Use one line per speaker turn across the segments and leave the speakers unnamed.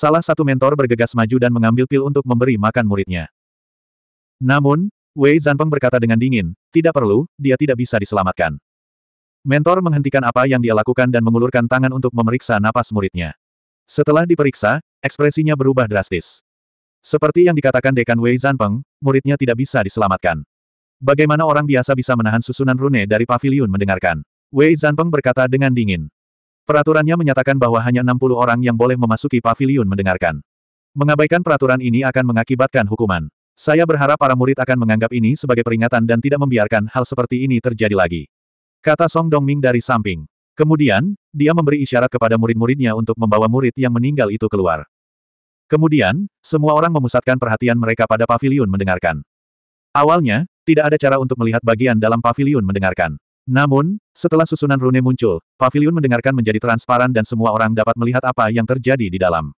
Salah satu mentor bergegas maju dan mengambil pil untuk memberi makan muridnya. Namun, Wei Zanpeng berkata dengan dingin, tidak perlu, dia tidak bisa diselamatkan. Mentor menghentikan apa yang dia lakukan dan mengulurkan tangan untuk memeriksa napas muridnya. Setelah diperiksa, ekspresinya berubah drastis. Seperti yang dikatakan Dekan Wei Zanpeng, muridnya tidak bisa diselamatkan. Bagaimana orang biasa bisa menahan susunan rune dari Pavilion mendengarkan? Wei Zanpeng berkata dengan dingin. Peraturannya menyatakan bahwa hanya 60 orang yang boleh memasuki pavilion mendengarkan. Mengabaikan peraturan ini akan mengakibatkan hukuman. Saya berharap para murid akan menganggap ini sebagai peringatan dan tidak membiarkan hal seperti ini terjadi lagi. Kata Song Dongming dari samping. Kemudian, dia memberi isyarat kepada murid-muridnya untuk membawa murid yang meninggal itu keluar. Kemudian, semua orang memusatkan perhatian mereka pada pavilion mendengarkan. Awalnya, tidak ada cara untuk melihat bagian dalam pavilion mendengarkan. Namun, setelah susunan rune muncul, pavilion mendengarkan menjadi transparan dan semua orang dapat melihat apa yang terjadi di dalam.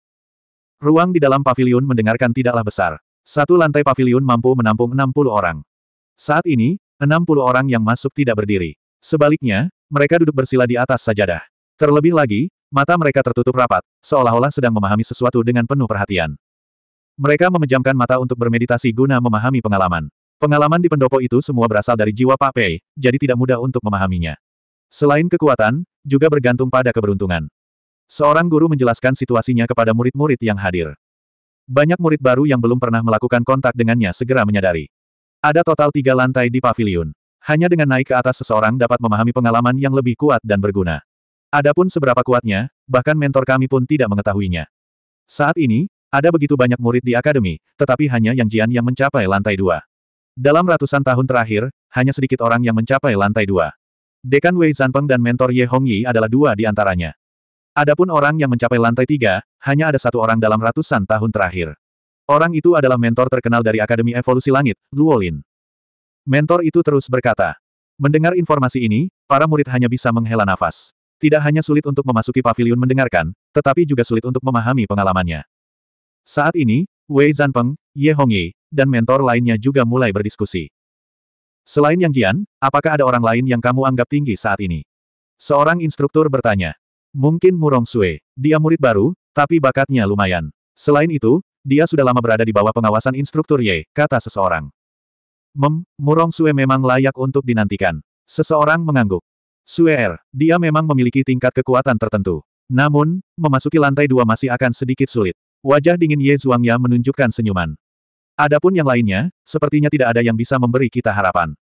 Ruang di dalam pavilion mendengarkan tidaklah besar. Satu lantai pavilion mampu menampung 60 orang. Saat ini, 60 orang yang masuk tidak berdiri. Sebaliknya, mereka duduk bersila di atas sajadah. Terlebih lagi, mata mereka tertutup rapat, seolah-olah sedang memahami sesuatu dengan penuh perhatian. Mereka memejamkan mata untuk bermeditasi guna memahami pengalaman. Pengalaman di pendopo itu semua berasal dari jiwa Pak Pei, jadi tidak mudah untuk memahaminya. Selain kekuatan, juga bergantung pada keberuntungan. Seorang guru menjelaskan situasinya kepada murid-murid yang hadir. Banyak murid baru yang belum pernah melakukan kontak dengannya segera menyadari. Ada total tiga lantai di pavilion. Hanya dengan naik ke atas seseorang dapat memahami pengalaman yang lebih kuat dan berguna. Adapun seberapa kuatnya, bahkan mentor kami pun tidak mengetahuinya. Saat ini, ada begitu banyak murid di akademi, tetapi hanya Yang Jian yang mencapai lantai dua. Dalam ratusan tahun terakhir, hanya sedikit orang yang mencapai lantai dua. Dekan Wei Zanpeng dan mentor Ye Hongyi adalah dua di antaranya. Adapun orang yang mencapai lantai tiga, hanya ada satu orang dalam ratusan tahun terakhir. Orang itu adalah mentor terkenal dari Akademi Evolusi Langit, Luolin. Mentor itu terus berkata, Mendengar informasi ini, para murid hanya bisa menghela nafas. Tidak hanya sulit untuk memasuki pavilion mendengarkan, tetapi juga sulit untuk memahami pengalamannya. Saat ini, Wei Zanpeng, Ye Hongyi, dan mentor lainnya juga mulai berdiskusi. Selain Yang Jian, apakah ada orang lain yang kamu anggap tinggi saat ini? Seorang instruktur bertanya. Mungkin Murong Sui, dia murid baru, tapi bakatnya lumayan. Selain itu, dia sudah lama berada di bawah pengawasan instruktur Ye, kata seseorang. Mem, Murong Sui memang layak untuk dinantikan. Seseorang mengangguk. Sui er, dia memang memiliki tingkat kekuatan tertentu. Namun, memasuki lantai dua masih akan sedikit sulit. Wajah dingin Ye Zhuangya menunjukkan senyuman. Adapun yang lainnya, sepertinya tidak ada yang bisa memberi kita harapan.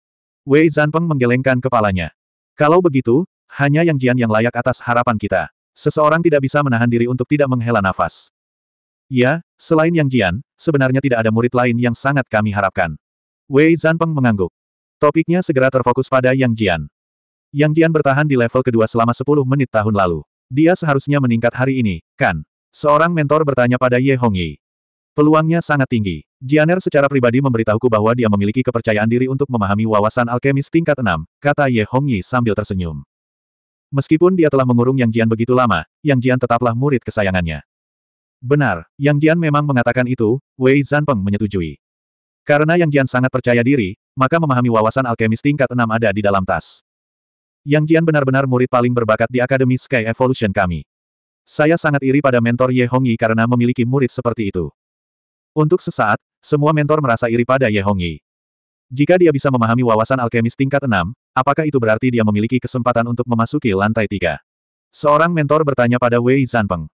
Wei Zanpeng menggelengkan kepalanya. Kalau begitu, hanya yang Jian yang layak atas harapan kita. Seseorang tidak bisa menahan diri untuk tidak menghela nafas. Ya, selain yang Jian, sebenarnya tidak ada murid lain yang sangat kami harapkan. Wei Zanpeng mengangguk. Topiknya segera terfokus pada Yang Jian. Yang Jian bertahan di level kedua selama 10 menit tahun lalu. Dia seharusnya meningkat hari ini, kan? Seorang mentor bertanya pada Ye Hongyi. Peluangnya sangat tinggi. Jianer secara pribadi memberitahuku bahwa dia memiliki kepercayaan diri untuk memahami wawasan alkemis tingkat 6, kata Ye Hongyi sambil tersenyum. Meskipun dia telah mengurung Yang Jian begitu lama, Yang Jian tetaplah murid kesayangannya. Benar, Yang Jian memang mengatakan itu, Wei Zanpeng menyetujui. Karena Yang Jian sangat percaya diri, maka memahami wawasan alkemis tingkat 6 ada di dalam tas. Yang Jian benar-benar murid paling berbakat di Akademi Sky Evolution kami. Saya sangat iri pada mentor Ye Hongyi karena memiliki murid seperti itu. Untuk sesaat, semua mentor merasa iri pada Ye Hongyi. Jika dia bisa memahami wawasan alkemis tingkat 6, apakah itu berarti dia memiliki kesempatan untuk memasuki lantai 3? Seorang mentor bertanya pada Wei Zanpeng.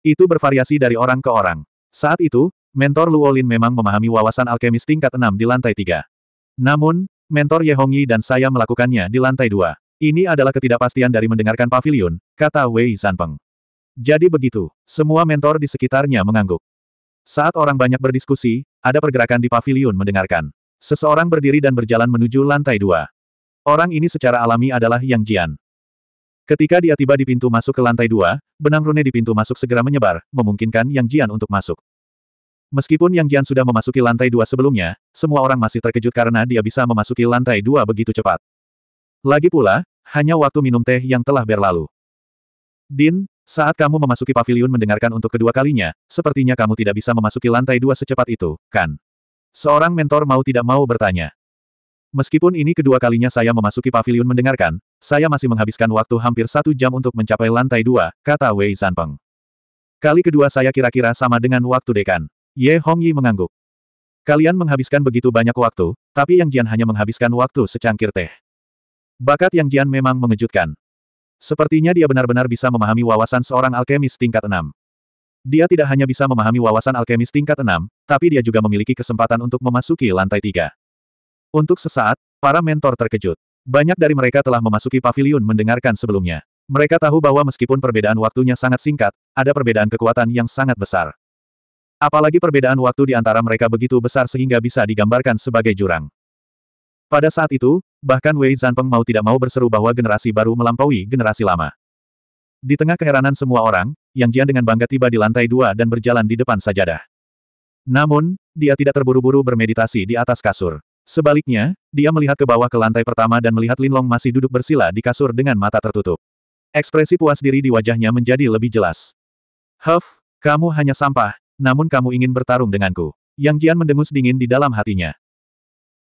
Itu bervariasi dari orang ke orang. Saat itu, mentor Luolin memang memahami wawasan alkemis tingkat 6 di lantai 3. Namun, mentor Ye Hongyi dan saya melakukannya di lantai 2. Ini adalah ketidakpastian dari mendengarkan pavilion, kata Wei Zanpeng. Jadi begitu, semua mentor di sekitarnya mengangguk. Saat orang banyak berdiskusi, ada pergerakan di pavilion mendengarkan. Seseorang berdiri dan berjalan menuju lantai dua. Orang ini secara alami adalah Yang Jian. Ketika dia tiba di pintu masuk ke lantai dua, benang rune di pintu masuk segera menyebar, memungkinkan Yang Jian untuk masuk. Meskipun Yang Jian sudah memasuki lantai dua sebelumnya, semua orang masih terkejut karena dia bisa memasuki lantai dua begitu cepat. Lagi pula, hanya waktu minum teh yang telah berlalu. Din, saat kamu memasuki pavilion mendengarkan untuk kedua kalinya, sepertinya kamu tidak bisa memasuki lantai dua secepat itu, kan? Seorang mentor mau tidak mau bertanya. Meskipun ini kedua kalinya saya memasuki pavilion mendengarkan, saya masih menghabiskan waktu hampir satu jam untuk mencapai lantai dua, kata Wei Zanpeng. Kali kedua saya kira-kira sama dengan waktu dekan. Ye Hongyi mengangguk. Kalian menghabiskan begitu banyak waktu, tapi Yang Jian hanya menghabiskan waktu secangkir teh. Bakat Yang Jian memang mengejutkan. Sepertinya dia benar-benar bisa memahami wawasan seorang alkemis tingkat 6. Dia tidak hanya bisa memahami wawasan alkemis tingkat 6, tapi dia juga memiliki kesempatan untuk memasuki lantai 3. Untuk sesaat, para mentor terkejut. Banyak dari mereka telah memasuki pavilion mendengarkan sebelumnya. Mereka tahu bahwa meskipun perbedaan waktunya sangat singkat, ada perbedaan kekuatan yang sangat besar. Apalagi perbedaan waktu di antara mereka begitu besar sehingga bisa digambarkan sebagai jurang. Pada saat itu, bahkan Wei Zanpeng mau tidak mau berseru bahwa generasi baru melampaui generasi lama. Di tengah keheranan semua orang, Yang Jian dengan bangga tiba di lantai dua dan berjalan di depan sajadah. Namun, dia tidak terburu-buru bermeditasi di atas kasur. Sebaliknya, dia melihat ke bawah ke lantai pertama dan melihat Lin Long masih duduk bersila di kasur dengan mata tertutup. Ekspresi puas diri di wajahnya menjadi lebih jelas. Huff, kamu hanya sampah, namun kamu ingin bertarung denganku. Yang Jian mendengus dingin di dalam hatinya.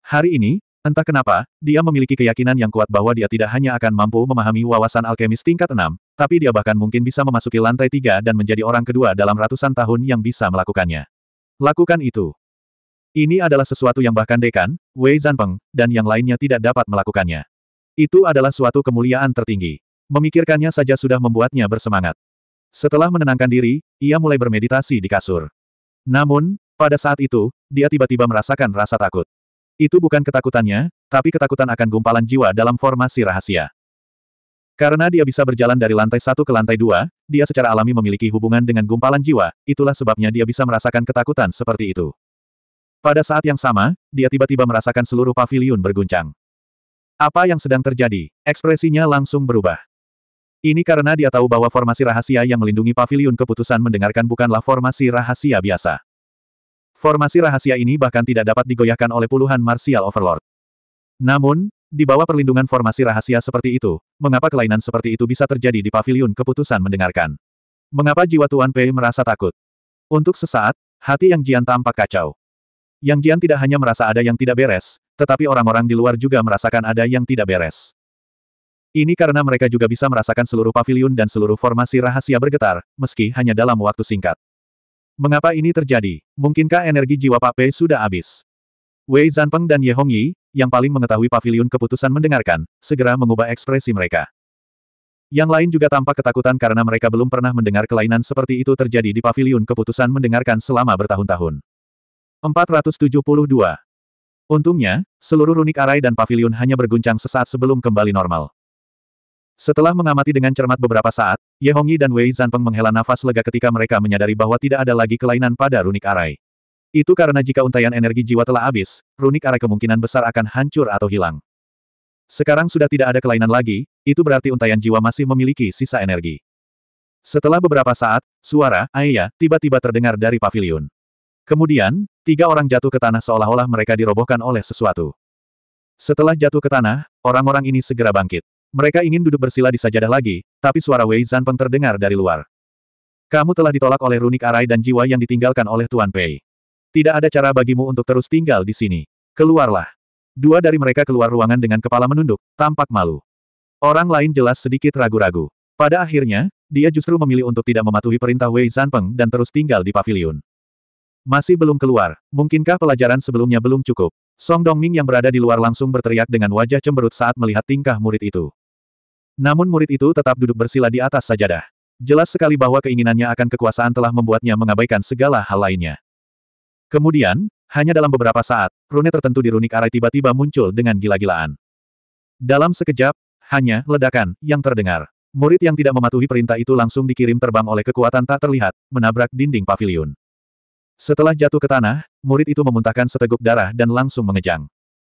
Hari ini, Entah kenapa, dia memiliki keyakinan yang kuat bahwa dia tidak hanya akan mampu memahami wawasan alkemis tingkat 6, tapi dia bahkan mungkin bisa memasuki lantai 3 dan menjadi orang kedua dalam ratusan tahun yang bisa melakukannya. Lakukan itu. Ini adalah sesuatu yang bahkan Dekan, Wei Zanpeng, dan yang lainnya tidak dapat melakukannya. Itu adalah suatu kemuliaan tertinggi. Memikirkannya saja sudah membuatnya bersemangat. Setelah menenangkan diri, ia mulai bermeditasi di kasur. Namun, pada saat itu, dia tiba-tiba merasakan rasa takut. Itu bukan ketakutannya, tapi ketakutan akan gumpalan jiwa dalam formasi rahasia. Karena dia bisa berjalan dari lantai satu ke lantai dua, dia secara alami memiliki hubungan dengan gumpalan jiwa, itulah sebabnya dia bisa merasakan ketakutan seperti itu. Pada saat yang sama, dia tiba-tiba merasakan seluruh paviliun berguncang. Apa yang sedang terjadi? Ekspresinya langsung berubah. Ini karena dia tahu bahwa formasi rahasia yang melindungi paviliun keputusan mendengarkan bukanlah formasi rahasia biasa. Formasi rahasia ini bahkan tidak dapat digoyahkan oleh puluhan Martial Overlord. Namun, di bawah perlindungan formasi rahasia seperti itu, mengapa kelainan seperti itu bisa terjadi di pavilion keputusan mendengarkan? Mengapa jiwa Tuan Pei merasa takut? Untuk sesaat, hati Yang Jian tampak kacau. Yang Jian tidak hanya merasa ada yang tidak beres, tetapi orang-orang di luar juga merasakan ada yang tidak beres. Ini karena mereka juga bisa merasakan seluruh pavilion dan seluruh formasi rahasia bergetar, meski hanya dalam waktu singkat. Mengapa ini terjadi? Mungkinkah energi jiwa Pak Pei sudah habis? Wei Zanpeng dan Ye Hongyi, yang paling mengetahui pavilion keputusan mendengarkan, segera mengubah ekspresi mereka. Yang lain juga tampak ketakutan karena mereka belum pernah mendengar kelainan seperti itu terjadi di pavilion keputusan mendengarkan selama bertahun-tahun. 472. Untungnya, seluruh runik arai dan pavilion hanya berguncang sesaat sebelum kembali normal. Setelah mengamati dengan cermat beberapa saat, Ye Hongyi dan Wei Zanpeng menghela nafas lega ketika mereka menyadari bahwa tidak ada lagi kelainan pada runik arai. Itu karena jika untaian energi jiwa telah habis, runik arai kemungkinan besar akan hancur atau hilang. Sekarang sudah tidak ada kelainan lagi, itu berarti untaian jiwa masih memiliki sisa energi. Setelah beberapa saat, suara ayah tiba-tiba terdengar dari pavilion. Kemudian, tiga orang jatuh ke tanah seolah-olah mereka dirobohkan oleh sesuatu. Setelah jatuh ke tanah, orang-orang ini segera bangkit. Mereka ingin duduk bersila di sajadah lagi, tapi suara Wei Zanpeng terdengar dari luar. Kamu telah ditolak oleh runik arai dan jiwa yang ditinggalkan oleh Tuan Pei. Tidak ada cara bagimu untuk terus tinggal di sini. Keluarlah. Dua dari mereka keluar ruangan dengan kepala menunduk, tampak malu. Orang lain jelas sedikit ragu-ragu. Pada akhirnya, dia justru memilih untuk tidak mematuhi perintah Wei Zanpeng dan terus tinggal di pavilion. Masih belum keluar, mungkinkah pelajaran sebelumnya belum cukup? Song Dongming yang berada di luar langsung berteriak dengan wajah cemberut saat melihat tingkah murid itu. Namun murid itu tetap duduk bersila di atas sajadah. Jelas sekali bahwa keinginannya akan kekuasaan telah membuatnya mengabaikan segala hal lainnya. Kemudian, hanya dalam beberapa saat, rune tertentu di runik arai tiba-tiba muncul dengan gila-gilaan. Dalam sekejap, hanya ledakan yang terdengar. Murid yang tidak mematuhi perintah itu langsung dikirim terbang oleh kekuatan tak terlihat, menabrak dinding pavilion. Setelah jatuh ke tanah, murid itu memuntahkan seteguk darah dan langsung mengejang.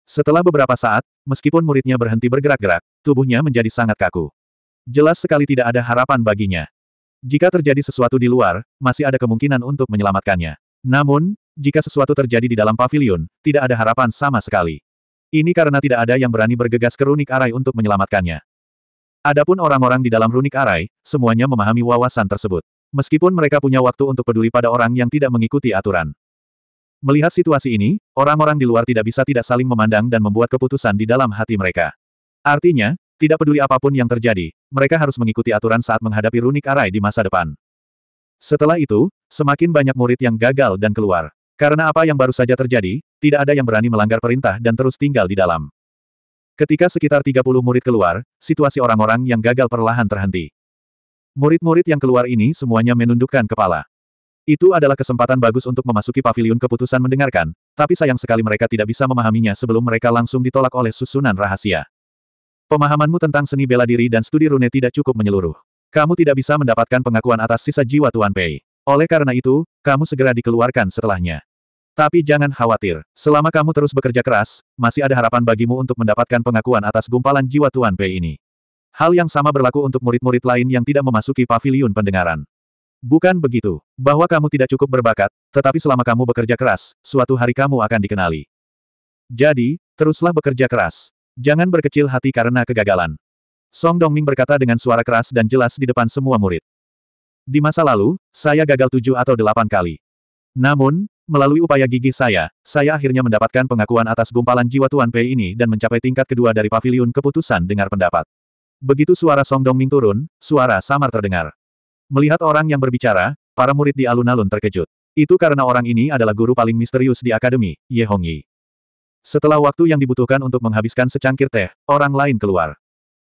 Setelah beberapa saat, meskipun muridnya berhenti bergerak-gerak, Tubuhnya menjadi sangat kaku. Jelas sekali tidak ada harapan baginya. Jika terjadi sesuatu di luar, masih ada kemungkinan untuk menyelamatkannya. Namun, jika sesuatu terjadi di dalam pavilion, tidak ada harapan sama sekali. Ini karena tidak ada yang berani bergegas ke runik arai untuk menyelamatkannya. Adapun orang-orang di dalam runik arai, semuanya memahami wawasan tersebut. Meskipun mereka punya waktu untuk peduli pada orang yang tidak mengikuti aturan. Melihat situasi ini, orang-orang di luar tidak bisa tidak saling memandang dan membuat keputusan di dalam hati mereka. Artinya, tidak peduli apapun yang terjadi, mereka harus mengikuti aturan saat menghadapi Runik Arai di masa depan. Setelah itu, semakin banyak murid yang gagal dan keluar. Karena apa yang baru saja terjadi, tidak ada yang berani melanggar perintah dan terus tinggal di dalam. Ketika sekitar 30 murid keluar, situasi orang-orang yang gagal perlahan terhenti. Murid-murid yang keluar ini semuanya menundukkan kepala. Itu adalah kesempatan bagus untuk memasuki pavilion keputusan mendengarkan, tapi sayang sekali mereka tidak bisa memahaminya sebelum mereka langsung ditolak oleh susunan rahasia. Pemahamanmu tentang seni bela diri dan studi rune tidak cukup menyeluruh. Kamu tidak bisa mendapatkan pengakuan atas sisa jiwa Tuan Pei. Oleh karena itu, kamu segera dikeluarkan setelahnya. Tapi jangan khawatir, selama kamu terus bekerja keras, masih ada harapan bagimu untuk mendapatkan pengakuan atas gumpalan jiwa Tuan Pei ini. Hal yang sama berlaku untuk murid-murid lain yang tidak memasuki paviliun pendengaran. Bukan begitu, bahwa kamu tidak cukup berbakat, tetapi selama kamu bekerja keras, suatu hari kamu akan dikenali. Jadi, teruslah bekerja keras. Jangan berkecil hati karena kegagalan. Song Dongming berkata dengan suara keras dan jelas di depan semua murid. Di masa lalu, saya gagal tujuh atau delapan kali. Namun, melalui upaya gigih saya, saya akhirnya mendapatkan pengakuan atas gumpalan jiwa Tuan Pei ini dan mencapai tingkat kedua dari paviliun keputusan dengar pendapat. Begitu suara Song Dongming turun, suara samar terdengar. Melihat orang yang berbicara, para murid di alun-alun terkejut. Itu karena orang ini adalah guru paling misterius di akademi, Ye Hongyi. Setelah waktu yang dibutuhkan untuk menghabiskan secangkir teh, orang lain keluar.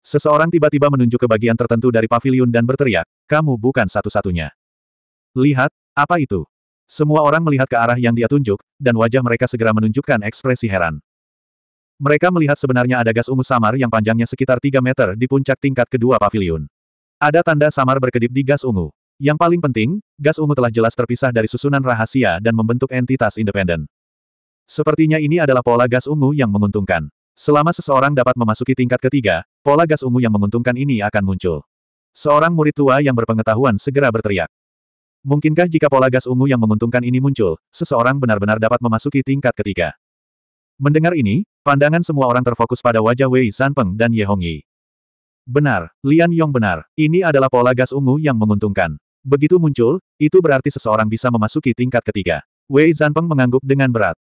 Seseorang tiba-tiba menunjuk ke bagian tertentu dari pavilion dan berteriak, kamu bukan satu-satunya. Lihat, apa itu? Semua orang melihat ke arah yang dia tunjuk, dan wajah mereka segera menunjukkan ekspresi heran. Mereka melihat sebenarnya ada gas ungu samar yang panjangnya sekitar 3 meter di puncak tingkat kedua pavilion. Ada tanda samar berkedip di gas ungu. Yang paling penting, gas ungu telah jelas terpisah dari susunan rahasia dan membentuk entitas independen. Sepertinya ini adalah pola gas ungu yang menguntungkan. Selama seseorang dapat memasuki tingkat ketiga, pola gas ungu yang menguntungkan ini akan muncul. Seorang murid tua yang berpengetahuan segera berteriak. Mungkinkah jika pola gas ungu yang menguntungkan ini muncul, seseorang benar-benar dapat memasuki tingkat ketiga? Mendengar ini, pandangan semua orang terfokus pada wajah Wei Sanpeng dan Ye Hongyi. Benar, Lian Yong benar, ini adalah pola gas ungu yang menguntungkan. Begitu muncul, itu berarti seseorang bisa memasuki tingkat ketiga. Wei Zanpeng mengangguk dengan berat.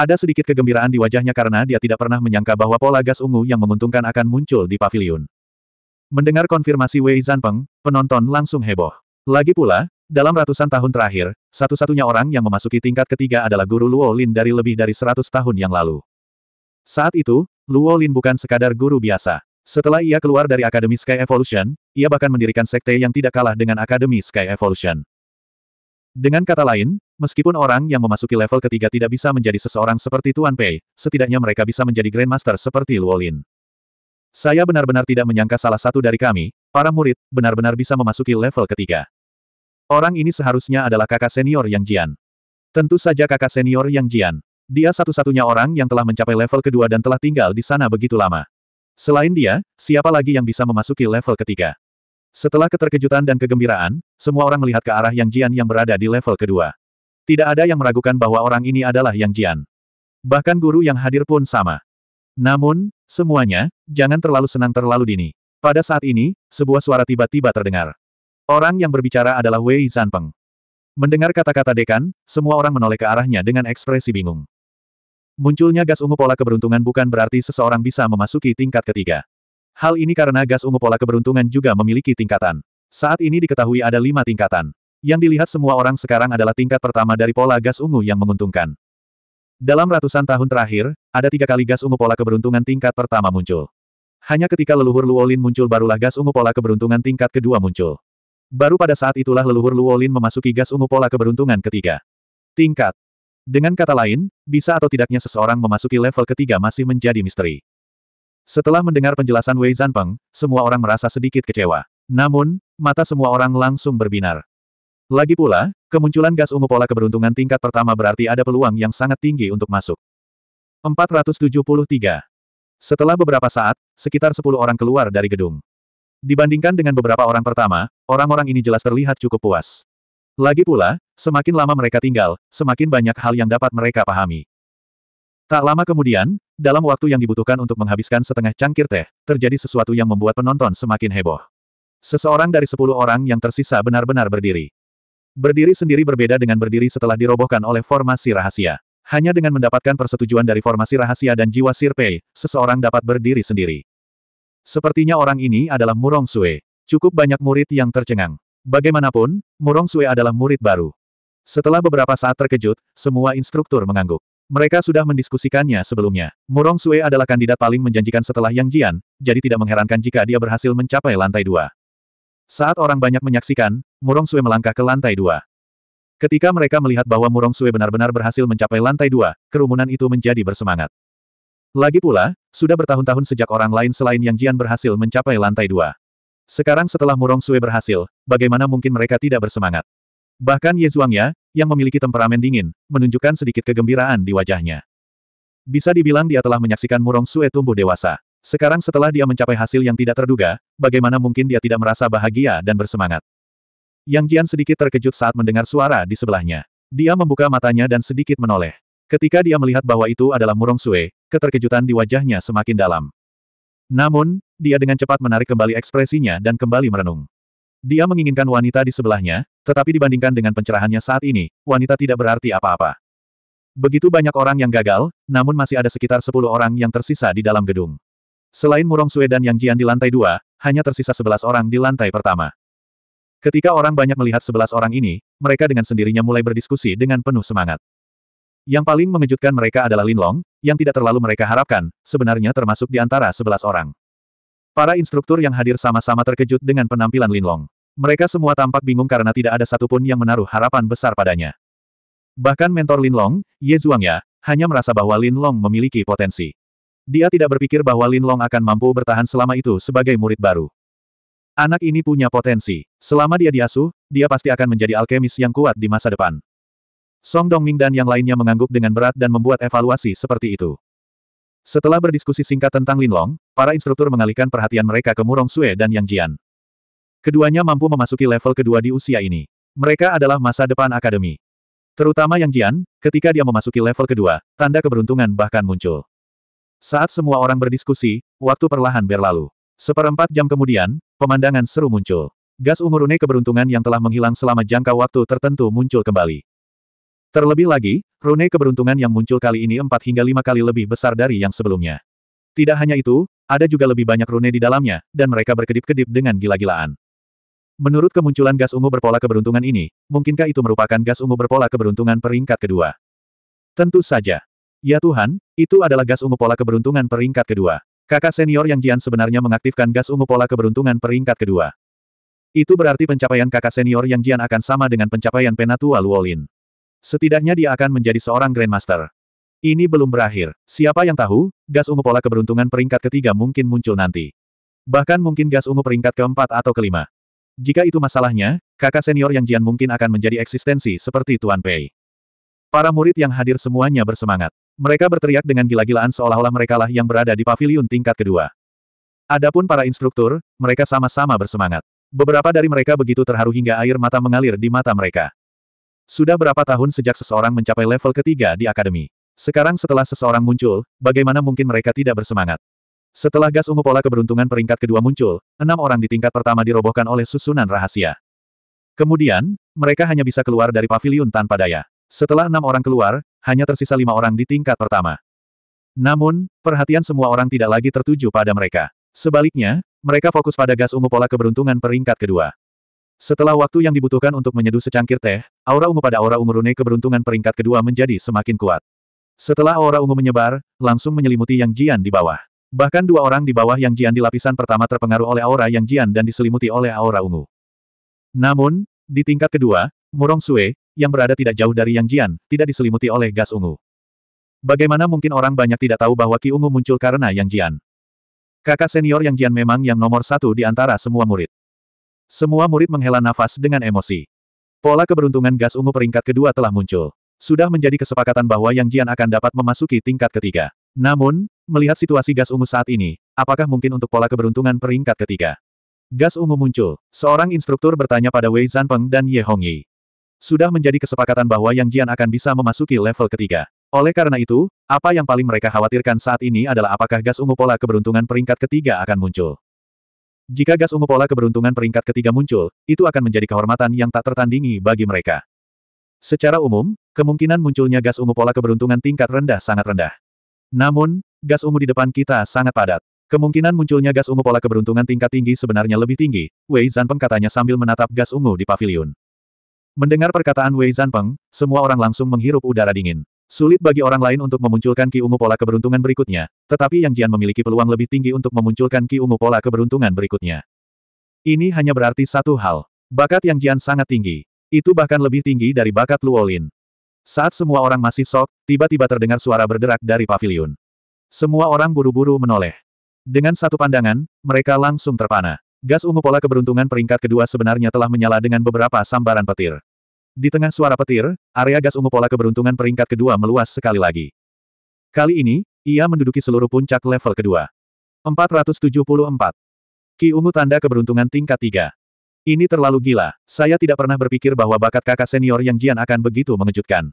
Ada sedikit kegembiraan di wajahnya karena dia tidak pernah menyangka bahwa pola gas ungu yang menguntungkan akan muncul di pavilion. Mendengar konfirmasi Wei Zanpeng, penonton langsung heboh. Lagi pula, dalam ratusan tahun terakhir, satu-satunya orang yang memasuki tingkat ketiga adalah guru Luo Lin dari lebih dari seratus tahun yang lalu. Saat itu, Luo Lin bukan sekadar guru biasa. Setelah ia keluar dari Akademi Sky Evolution, ia bahkan mendirikan sekte yang tidak kalah dengan Akademi Sky Evolution. Dengan kata lain, meskipun orang yang memasuki level ketiga tidak bisa menjadi seseorang seperti Tuan Pei, setidaknya mereka bisa menjadi Grandmaster seperti Luolin. Saya benar-benar tidak menyangka salah satu dari kami, para murid, benar-benar bisa memasuki level ketiga. Orang ini seharusnya adalah kakak senior Yang Jian. Tentu saja kakak senior Yang Jian. Dia satu-satunya orang yang telah mencapai level kedua dan telah tinggal di sana begitu lama. Selain dia, siapa lagi yang bisa memasuki level ketiga? Setelah keterkejutan dan kegembiraan, semua orang melihat ke arah Yang Jian yang berada di level kedua. Tidak ada yang meragukan bahwa orang ini adalah Yang Jian. Bahkan guru yang hadir pun sama. Namun, semuanya, jangan terlalu senang terlalu dini. Pada saat ini, sebuah suara tiba-tiba terdengar. Orang yang berbicara adalah Wei Zanpeng. Mendengar kata-kata dekan, semua orang menoleh ke arahnya dengan ekspresi bingung. Munculnya gas ungu pola keberuntungan bukan berarti seseorang bisa memasuki tingkat ketiga. Hal ini karena gas ungu pola keberuntungan juga memiliki tingkatan. Saat ini diketahui ada lima tingkatan. Yang dilihat semua orang sekarang adalah tingkat pertama dari pola gas ungu yang menguntungkan. Dalam ratusan tahun terakhir, ada tiga kali gas ungu pola keberuntungan tingkat pertama muncul. Hanya ketika leluhur Luolin muncul barulah gas ungu pola keberuntungan tingkat kedua muncul. Baru pada saat itulah leluhur Luolin memasuki gas ungu pola keberuntungan ketiga. Tingkat. Dengan kata lain, bisa atau tidaknya seseorang memasuki level ketiga masih menjadi misteri. Setelah mendengar penjelasan Wei Zanpeng, semua orang merasa sedikit kecewa. Namun, mata semua orang langsung berbinar. Lagi pula, kemunculan gas ungu pola keberuntungan tingkat pertama berarti ada peluang yang sangat tinggi untuk masuk. 473. Setelah beberapa saat, sekitar 10 orang keluar dari gedung. Dibandingkan dengan beberapa orang pertama, orang-orang ini jelas terlihat cukup puas. Lagi pula, semakin lama mereka tinggal, semakin banyak hal yang dapat mereka pahami. Tak lama kemudian, dalam waktu yang dibutuhkan untuk menghabiskan setengah cangkir teh, terjadi sesuatu yang membuat penonton semakin heboh. Seseorang dari sepuluh orang yang tersisa benar-benar berdiri. Berdiri sendiri berbeda dengan berdiri setelah dirobohkan oleh formasi rahasia. Hanya dengan mendapatkan persetujuan dari formasi rahasia dan jiwa sirpei, seseorang dapat berdiri sendiri. Sepertinya orang ini adalah Murong Sue. Cukup banyak murid yang tercengang. Bagaimanapun, Murong Sue adalah murid baru. Setelah beberapa saat terkejut, semua instruktur mengangguk. Mereka sudah mendiskusikannya sebelumnya. Murong Sue adalah kandidat paling menjanjikan setelah Yang Jian, jadi tidak mengherankan jika dia berhasil mencapai lantai dua. Saat orang banyak menyaksikan, Murong Sue melangkah ke lantai dua. Ketika mereka melihat bahwa Murong Sue benar-benar berhasil mencapai lantai dua, kerumunan itu menjadi bersemangat. Lagi pula, sudah bertahun-tahun sejak orang lain selain Yang Jian berhasil mencapai lantai dua. Sekarang setelah Murong Sue berhasil, bagaimana mungkin mereka tidak bersemangat? Bahkan Ye Zhuangya, yang memiliki temperamen dingin, menunjukkan sedikit kegembiraan di wajahnya. Bisa dibilang dia telah menyaksikan Murong Sue tumbuh dewasa. Sekarang setelah dia mencapai hasil yang tidak terduga, bagaimana mungkin dia tidak merasa bahagia dan bersemangat? Yang Jian sedikit terkejut saat mendengar suara di sebelahnya. Dia membuka matanya dan sedikit menoleh. Ketika dia melihat bahwa itu adalah Murong Sue, keterkejutan di wajahnya semakin dalam. Namun, dia dengan cepat menarik kembali ekspresinya dan kembali merenung. Dia menginginkan wanita di sebelahnya, tetapi dibandingkan dengan pencerahannya saat ini, wanita tidak berarti apa-apa. Begitu banyak orang yang gagal, namun masih ada sekitar 10 orang yang tersisa di dalam gedung. Selain Murong Sue dan Yang Jian di lantai dua, hanya tersisa 11 orang di lantai pertama. Ketika orang banyak melihat 11 orang ini, mereka dengan sendirinya mulai berdiskusi dengan penuh semangat. Yang paling mengejutkan mereka adalah Lin Long, yang tidak terlalu mereka harapkan, sebenarnya termasuk di antara 11 orang. Para instruktur yang hadir sama-sama terkejut dengan penampilan Linlong. Mereka semua tampak bingung karena tidak ada satupun yang menaruh harapan besar padanya. Bahkan mentor Linlong, Ye Zhuangya, hanya merasa bahwa Linlong memiliki potensi. Dia tidak berpikir bahwa Linlong akan mampu bertahan selama itu sebagai murid baru. Anak ini punya potensi. Selama dia diasuh, dia pasti akan menjadi alkemis yang kuat di masa depan. Song Dongming dan yang lainnya mengangguk dengan berat dan membuat evaluasi seperti itu. Setelah berdiskusi singkat tentang Linlong, para instruktur mengalihkan perhatian mereka ke Murong Sue dan Yang Jian. Keduanya mampu memasuki level kedua di usia ini. Mereka adalah masa depan akademi. Terutama Yang Jian, ketika dia memasuki level kedua, tanda keberuntungan bahkan muncul. Saat semua orang berdiskusi, waktu perlahan berlalu. Seperempat jam kemudian, pemandangan seru muncul. Gas ungu rune keberuntungan yang telah menghilang selama jangka waktu tertentu muncul kembali. Terlebih lagi, rune keberuntungan yang muncul kali ini empat hingga lima kali lebih besar dari yang sebelumnya. Tidak hanya itu, ada juga lebih banyak rune di dalamnya, dan mereka berkedip-kedip dengan gila-gilaan. Menurut kemunculan gas ungu berpola keberuntungan ini, mungkinkah itu merupakan gas ungu berpola keberuntungan peringkat kedua? Tentu saja. Ya Tuhan, itu adalah gas ungu pola keberuntungan peringkat kedua. Kakak senior Yang Jian sebenarnya mengaktifkan gas ungu pola keberuntungan peringkat kedua. Itu berarti pencapaian kakak senior Yang Jian akan sama dengan pencapaian Penatua Luolin. Setidaknya dia akan menjadi seorang Grandmaster. Ini belum berakhir. Siapa yang tahu, gas ungu pola keberuntungan peringkat ketiga mungkin muncul nanti. Bahkan mungkin gas ungu peringkat keempat atau kelima. Jika itu masalahnya, kakak senior Yang Jian mungkin akan menjadi eksistensi seperti Tuan Pei. Para murid yang hadir semuanya bersemangat. Mereka berteriak dengan gila-gilaan seolah-olah mereka lah yang berada di pavilion tingkat kedua. Adapun para instruktur, mereka sama-sama bersemangat. Beberapa dari mereka begitu terharu hingga air mata mengalir di mata mereka. Sudah berapa tahun sejak seseorang mencapai level ketiga di akademi? Sekarang setelah seseorang muncul, bagaimana mungkin mereka tidak bersemangat? Setelah gas ungu pola keberuntungan peringkat kedua muncul, enam orang di tingkat pertama dirobohkan oleh susunan rahasia. Kemudian, mereka hanya bisa keluar dari pavilion tanpa daya. Setelah enam orang keluar, hanya tersisa lima orang di tingkat pertama. Namun, perhatian semua orang tidak lagi tertuju pada mereka. Sebaliknya, mereka fokus pada gas ungu pola keberuntungan peringkat kedua. Setelah waktu yang dibutuhkan untuk menyeduh secangkir teh, Aura ungu pada aura ungu rune keberuntungan peringkat kedua menjadi semakin kuat. Setelah aura ungu menyebar, langsung menyelimuti Yang Jian di bawah. Bahkan dua orang di bawah Yang Jian di lapisan pertama terpengaruh oleh aura Yang Jian dan diselimuti oleh aura ungu. Namun, di tingkat kedua, Murong Sue, yang berada tidak jauh dari Yang Jian, tidak diselimuti oleh gas ungu. Bagaimana mungkin orang banyak tidak tahu bahwa Ki Ungu muncul karena Yang Jian? Kakak senior Yang Jian memang yang nomor satu di antara semua murid. Semua murid menghela nafas dengan emosi. Pola keberuntungan gas ungu peringkat kedua telah muncul. Sudah menjadi kesepakatan bahwa Yang Jian akan dapat memasuki tingkat ketiga. Namun, melihat situasi gas ungu saat ini, apakah mungkin untuk pola keberuntungan peringkat ketiga? Gas ungu muncul. Seorang instruktur bertanya pada Wei Zanpeng dan Ye Hongyi. Sudah menjadi kesepakatan bahwa Yang Jian akan bisa memasuki level ketiga. Oleh karena itu, apa yang paling mereka khawatirkan saat ini adalah apakah gas ungu pola keberuntungan peringkat ketiga akan muncul. Jika gas ungu pola keberuntungan peringkat ketiga muncul, itu akan menjadi kehormatan yang tak tertandingi bagi mereka. Secara umum, kemungkinan munculnya gas ungu pola keberuntungan tingkat rendah sangat rendah. Namun, gas ungu di depan kita sangat padat. Kemungkinan munculnya gas ungu pola keberuntungan tingkat tinggi sebenarnya lebih tinggi, Wei Zanpeng katanya sambil menatap gas ungu di pavilion. Mendengar perkataan Wei Zanpeng, semua orang langsung menghirup udara dingin. Sulit bagi orang lain untuk memunculkan Ki Ungu pola keberuntungan berikutnya, tetapi Yang Jian memiliki peluang lebih tinggi untuk memunculkan Ki Ungu pola keberuntungan berikutnya. Ini hanya berarti satu hal. Bakat Yang Jian sangat tinggi. Itu bahkan lebih tinggi dari bakat Luolin. Saat semua orang masih sok, tiba-tiba terdengar suara berderak dari pavilion. Semua orang buru-buru menoleh. Dengan satu pandangan, mereka langsung terpana. Gas ungu pola keberuntungan peringkat kedua sebenarnya telah menyala dengan beberapa sambaran petir. Di tengah suara petir, area gas ungu pola keberuntungan peringkat kedua meluas sekali lagi. Kali ini, ia menduduki seluruh puncak level kedua. 474. Ki ungu tanda keberuntungan tingkat tiga. Ini terlalu gila, saya tidak pernah berpikir bahwa bakat kakak senior Yang Jian akan begitu mengejutkan.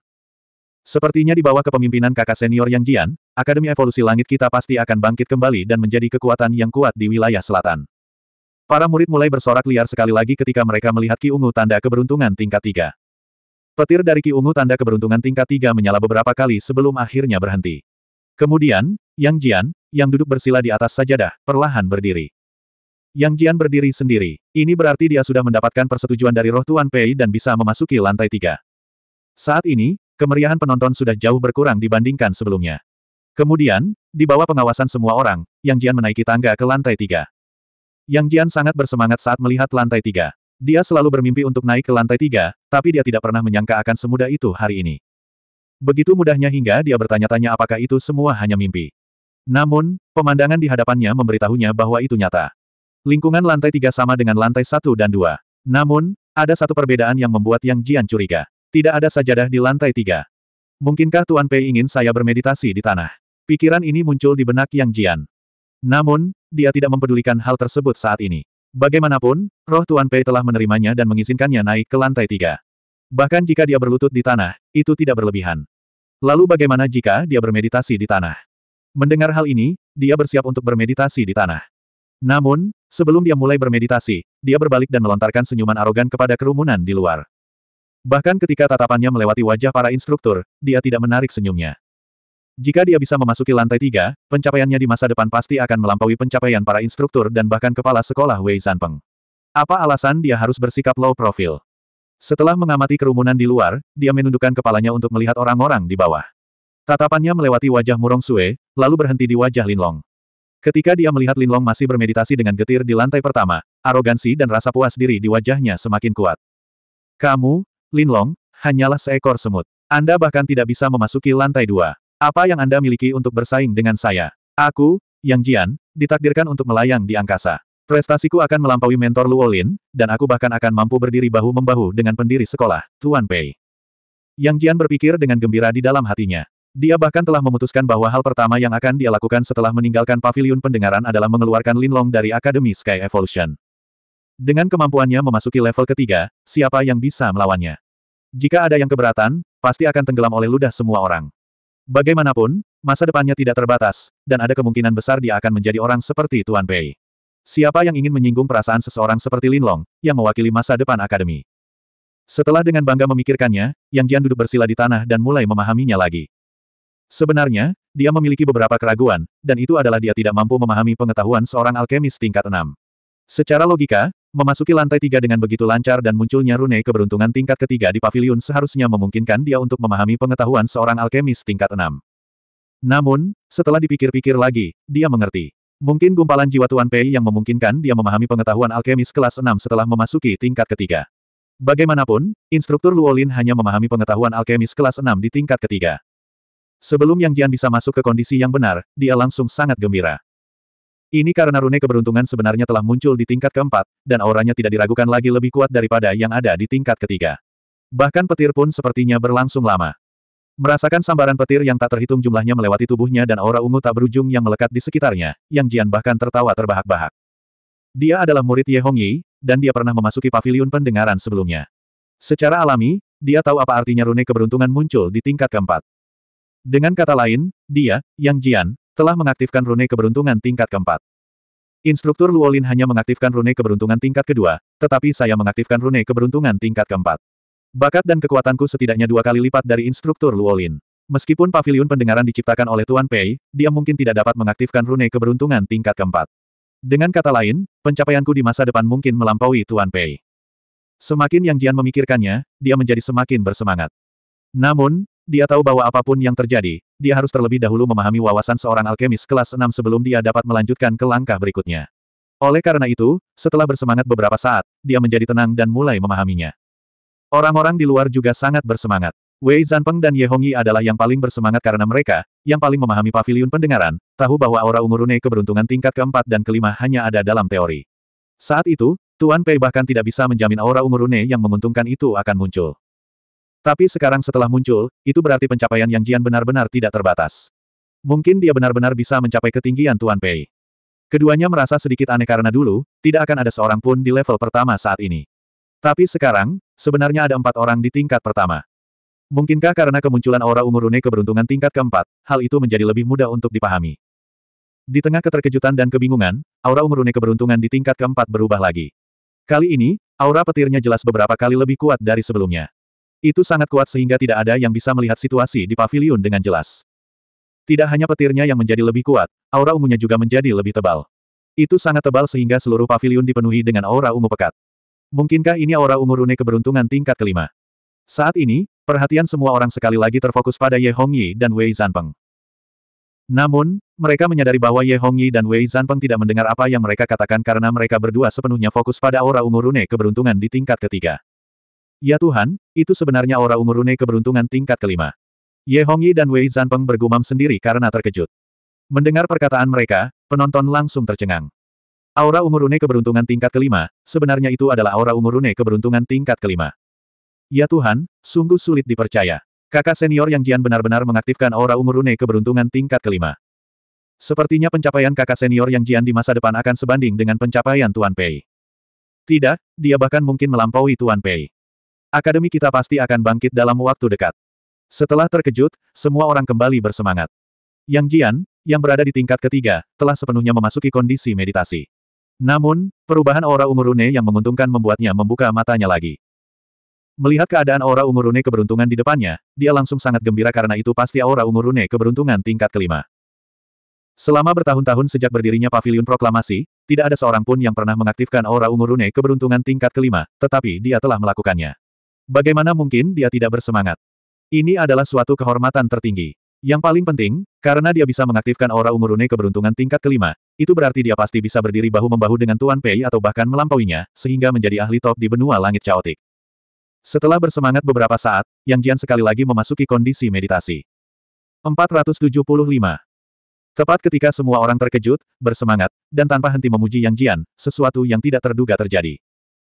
Sepertinya di bawah kepemimpinan kakak senior Yang Jian, Akademi Evolusi Langit kita pasti akan bangkit kembali dan menjadi kekuatan yang kuat di wilayah selatan. Para murid mulai bersorak liar sekali lagi ketika mereka melihat Ki Ungu tanda keberuntungan tingkat 3. Petir dari Ki Ungu tanda keberuntungan tingkat tiga menyala beberapa kali sebelum akhirnya berhenti. Kemudian, Yang Jian, yang duduk bersila di atas sajadah, perlahan berdiri. Yang Jian berdiri sendiri. Ini berarti dia sudah mendapatkan persetujuan dari roh Tuan Pei dan bisa memasuki lantai tiga. Saat ini, kemeriahan penonton sudah jauh berkurang dibandingkan sebelumnya. Kemudian, di bawah pengawasan semua orang, Yang Jian menaiki tangga ke lantai tiga. Yang Jian sangat bersemangat saat melihat lantai tiga. Dia selalu bermimpi untuk naik ke lantai tiga, tapi dia tidak pernah menyangka akan semudah itu hari ini. Begitu mudahnya hingga dia bertanya-tanya apakah itu semua hanya mimpi. Namun, pemandangan di hadapannya memberitahunya bahwa itu nyata. Lingkungan lantai tiga sama dengan lantai satu dan dua. Namun, ada satu perbedaan yang membuat Yang Jian curiga. Tidak ada sajadah di lantai tiga. Mungkinkah Tuan Pei ingin saya bermeditasi di tanah? Pikiran ini muncul di benak Yang Jian. Namun, dia tidak mempedulikan hal tersebut saat ini. Bagaimanapun, roh Tuan Pei telah menerimanya dan mengizinkannya naik ke lantai tiga. Bahkan jika dia berlutut di tanah, itu tidak berlebihan. Lalu bagaimana jika dia bermeditasi di tanah? Mendengar hal ini, dia bersiap untuk bermeditasi di tanah. Namun, sebelum dia mulai bermeditasi, dia berbalik dan melontarkan senyuman arogan kepada kerumunan di luar. Bahkan ketika tatapannya melewati wajah para instruktur, dia tidak menarik senyumnya. Jika dia bisa memasuki lantai tiga, pencapaiannya di masa depan pasti akan melampaui pencapaian para instruktur dan bahkan kepala sekolah Wei Zanpeng. Apa alasan dia harus bersikap low profile? Setelah mengamati kerumunan di luar, dia menundukkan kepalanya untuk melihat orang-orang di bawah. Tatapannya melewati wajah Murong Sue, lalu berhenti di wajah Linlong. Ketika dia melihat Linlong masih bermeditasi dengan getir di lantai pertama, arogansi dan rasa puas diri di wajahnya semakin kuat. Kamu, Linlong, hanyalah seekor semut. Anda bahkan tidak bisa memasuki lantai dua. Apa yang Anda miliki untuk bersaing dengan saya? Aku, Yang Jian, ditakdirkan untuk melayang di angkasa. Prestasiku akan melampaui mentor Luolin, dan aku bahkan akan mampu berdiri bahu-membahu dengan pendiri sekolah, Tuan Pei. Yang Jian berpikir dengan gembira di dalam hatinya. Dia bahkan telah memutuskan bahwa hal pertama yang akan dia lakukan setelah meninggalkan Pavilion pendengaran adalah mengeluarkan Linlong dari Akademi Sky Evolution. Dengan kemampuannya memasuki level ketiga, siapa yang bisa melawannya? Jika ada yang keberatan, pasti akan tenggelam oleh ludah semua orang. Bagaimanapun, masa depannya tidak terbatas, dan ada kemungkinan besar dia akan menjadi orang seperti Tuan Pei. Siapa yang ingin menyinggung perasaan seseorang seperti Lin Long, yang mewakili masa depan akademi? Setelah dengan bangga memikirkannya, Yang Jian duduk bersila di tanah dan mulai memahaminya lagi. Sebenarnya, dia memiliki beberapa keraguan, dan itu adalah dia tidak mampu memahami pengetahuan seorang alkemis tingkat enam. Secara logika, Memasuki lantai tiga dengan begitu lancar dan munculnya rune keberuntungan tingkat ketiga di pavilion seharusnya memungkinkan dia untuk memahami pengetahuan seorang alkemis tingkat enam. Namun, setelah dipikir-pikir lagi, dia mengerti. Mungkin gumpalan jiwa Tuan Pei yang memungkinkan dia memahami pengetahuan alkemis kelas enam setelah memasuki tingkat ketiga. Bagaimanapun, instruktur Luolin hanya memahami pengetahuan alkemis kelas enam di tingkat ketiga. Sebelum Yang Jian bisa masuk ke kondisi yang benar, dia langsung sangat gembira. Ini karena rune keberuntungan sebenarnya telah muncul di tingkat keempat, dan auranya tidak diragukan lagi lebih kuat daripada yang ada di tingkat ketiga. Bahkan petir pun sepertinya berlangsung lama. Merasakan sambaran petir yang tak terhitung jumlahnya melewati tubuhnya dan aura ungu tak berujung yang melekat di sekitarnya, Yang Jian bahkan tertawa terbahak-bahak. Dia adalah murid Ye Hongyi, dan dia pernah memasuki paviliun pendengaran sebelumnya. Secara alami, dia tahu apa artinya rune keberuntungan muncul di tingkat keempat. Dengan kata lain, dia, Yang Jian, telah mengaktifkan rune keberuntungan tingkat keempat. Instruktur Luolin hanya mengaktifkan rune keberuntungan tingkat kedua, tetapi saya mengaktifkan rune keberuntungan tingkat keempat. Bakat dan kekuatanku setidaknya dua kali lipat dari instruktur Luolin. Meskipun pavilion pendengaran diciptakan oleh Tuan Pei, dia mungkin tidak dapat mengaktifkan rune keberuntungan tingkat keempat. Dengan kata lain, pencapaianku di masa depan mungkin melampaui Tuan Pei. Semakin Yang Jian memikirkannya, dia menjadi semakin bersemangat. Namun, dia tahu bahwa apapun yang terjadi, dia harus terlebih dahulu memahami wawasan seorang alkemis kelas 6 sebelum dia dapat melanjutkan ke langkah berikutnya. Oleh karena itu, setelah bersemangat beberapa saat, dia menjadi tenang dan mulai memahaminya. Orang-orang di luar juga sangat bersemangat. Wei Zanpeng dan Ye Hongyi adalah yang paling bersemangat karena mereka, yang paling memahami Pavilion pendengaran, tahu bahwa aura ungu rune keberuntungan tingkat keempat dan kelima hanya ada dalam teori. Saat itu, Tuan Pei bahkan tidak bisa menjamin aura ungu rune yang menguntungkan itu akan muncul. Tapi sekarang setelah muncul, itu berarti pencapaian yang Jian benar-benar tidak terbatas. Mungkin dia benar-benar bisa mencapai ketinggian Tuan Pei. Keduanya merasa sedikit aneh karena dulu, tidak akan ada seorang pun di level pertama saat ini. Tapi sekarang, sebenarnya ada empat orang di tingkat pertama. Mungkinkah karena kemunculan aura umur Rune keberuntungan tingkat keempat, hal itu menjadi lebih mudah untuk dipahami. Di tengah keterkejutan dan kebingungan, aura umur Rune keberuntungan di tingkat keempat berubah lagi. Kali ini, aura petirnya jelas beberapa kali lebih kuat dari sebelumnya. Itu sangat kuat sehingga tidak ada yang bisa melihat situasi di pavilion dengan jelas. Tidak hanya petirnya yang menjadi lebih kuat, aura ungunya juga menjadi lebih tebal. Itu sangat tebal sehingga seluruh pavilion dipenuhi dengan aura ungu pekat. Mungkinkah ini aura ungu rune keberuntungan tingkat kelima? Saat ini, perhatian semua orang sekali lagi terfokus pada Ye Hongyi dan Wei Zanpeng. Namun, mereka menyadari bahwa Ye Hongyi dan Wei Zanpeng tidak mendengar apa yang mereka katakan karena mereka berdua sepenuhnya fokus pada aura ungu rune keberuntungan di tingkat ketiga. Ya Tuhan, itu sebenarnya aura umur Rune keberuntungan tingkat kelima. Ye Hongyi dan Wei Zanpeng bergumam sendiri karena terkejut. Mendengar perkataan mereka, penonton langsung tercengang. Aura umur Rune keberuntungan tingkat kelima, sebenarnya itu adalah aura umur Rune keberuntungan tingkat kelima. Ya Tuhan, sungguh sulit dipercaya. Kakak senior yang Jian benar-benar mengaktifkan aura umur Rune keberuntungan tingkat kelima. Sepertinya pencapaian kakak senior yang Jian di masa depan akan sebanding dengan pencapaian Tuan Pei. Tidak, dia bahkan mungkin melampaui Tuan Pei. Akademi kita pasti akan bangkit dalam waktu dekat. Setelah terkejut, semua orang kembali bersemangat. Yang Jian, yang berada di tingkat ketiga, telah sepenuhnya memasuki kondisi meditasi. Namun, perubahan aura Umurune yang menguntungkan membuatnya membuka matanya lagi. Melihat keadaan aura Umurune keberuntungan di depannya, dia langsung sangat gembira karena itu pasti aura Umurune keberuntungan tingkat kelima. Selama bertahun-tahun sejak berdirinya Pavilion Proklamasi, tidak ada seorang pun yang pernah mengaktifkan aura Umurune keberuntungan tingkat kelima, tetapi dia telah melakukannya. Bagaimana mungkin dia tidak bersemangat? Ini adalah suatu kehormatan tertinggi. Yang paling penting, karena dia bisa mengaktifkan aura rune keberuntungan tingkat kelima, itu berarti dia pasti bisa berdiri bahu-membahu dengan Tuan Pei atau bahkan melampauinya, sehingga menjadi ahli top di benua langit caotik. Setelah bersemangat beberapa saat, Yang Jian sekali lagi memasuki kondisi meditasi. 475. Tepat ketika semua orang terkejut, bersemangat, dan tanpa henti memuji Yang Jian, sesuatu yang tidak terduga terjadi.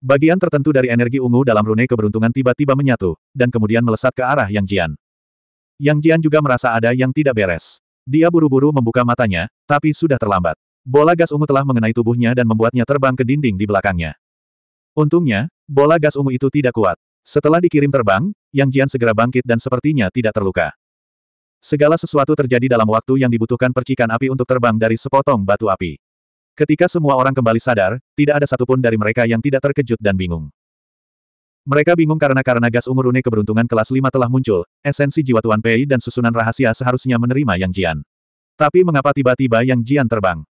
Bagian tertentu dari energi ungu dalam rune keberuntungan tiba-tiba menyatu, dan kemudian melesat ke arah Yang Jian. Yang Jian juga merasa ada yang tidak beres. Dia buru-buru membuka matanya, tapi sudah terlambat. Bola gas ungu telah mengenai tubuhnya dan membuatnya terbang ke dinding di belakangnya. Untungnya, bola gas ungu itu tidak kuat. Setelah dikirim terbang, Yang Jian segera bangkit dan sepertinya tidak terluka. Segala sesuatu terjadi dalam waktu yang dibutuhkan percikan api untuk terbang dari sepotong batu api. Ketika semua orang kembali sadar, tidak ada satupun dari mereka yang tidak terkejut dan bingung. Mereka bingung karena karena gas umur une keberuntungan kelas 5 telah muncul, esensi jiwa Tuan Pei dan susunan rahasia seharusnya menerima Yang Jian. Tapi mengapa tiba-tiba Yang Jian terbang?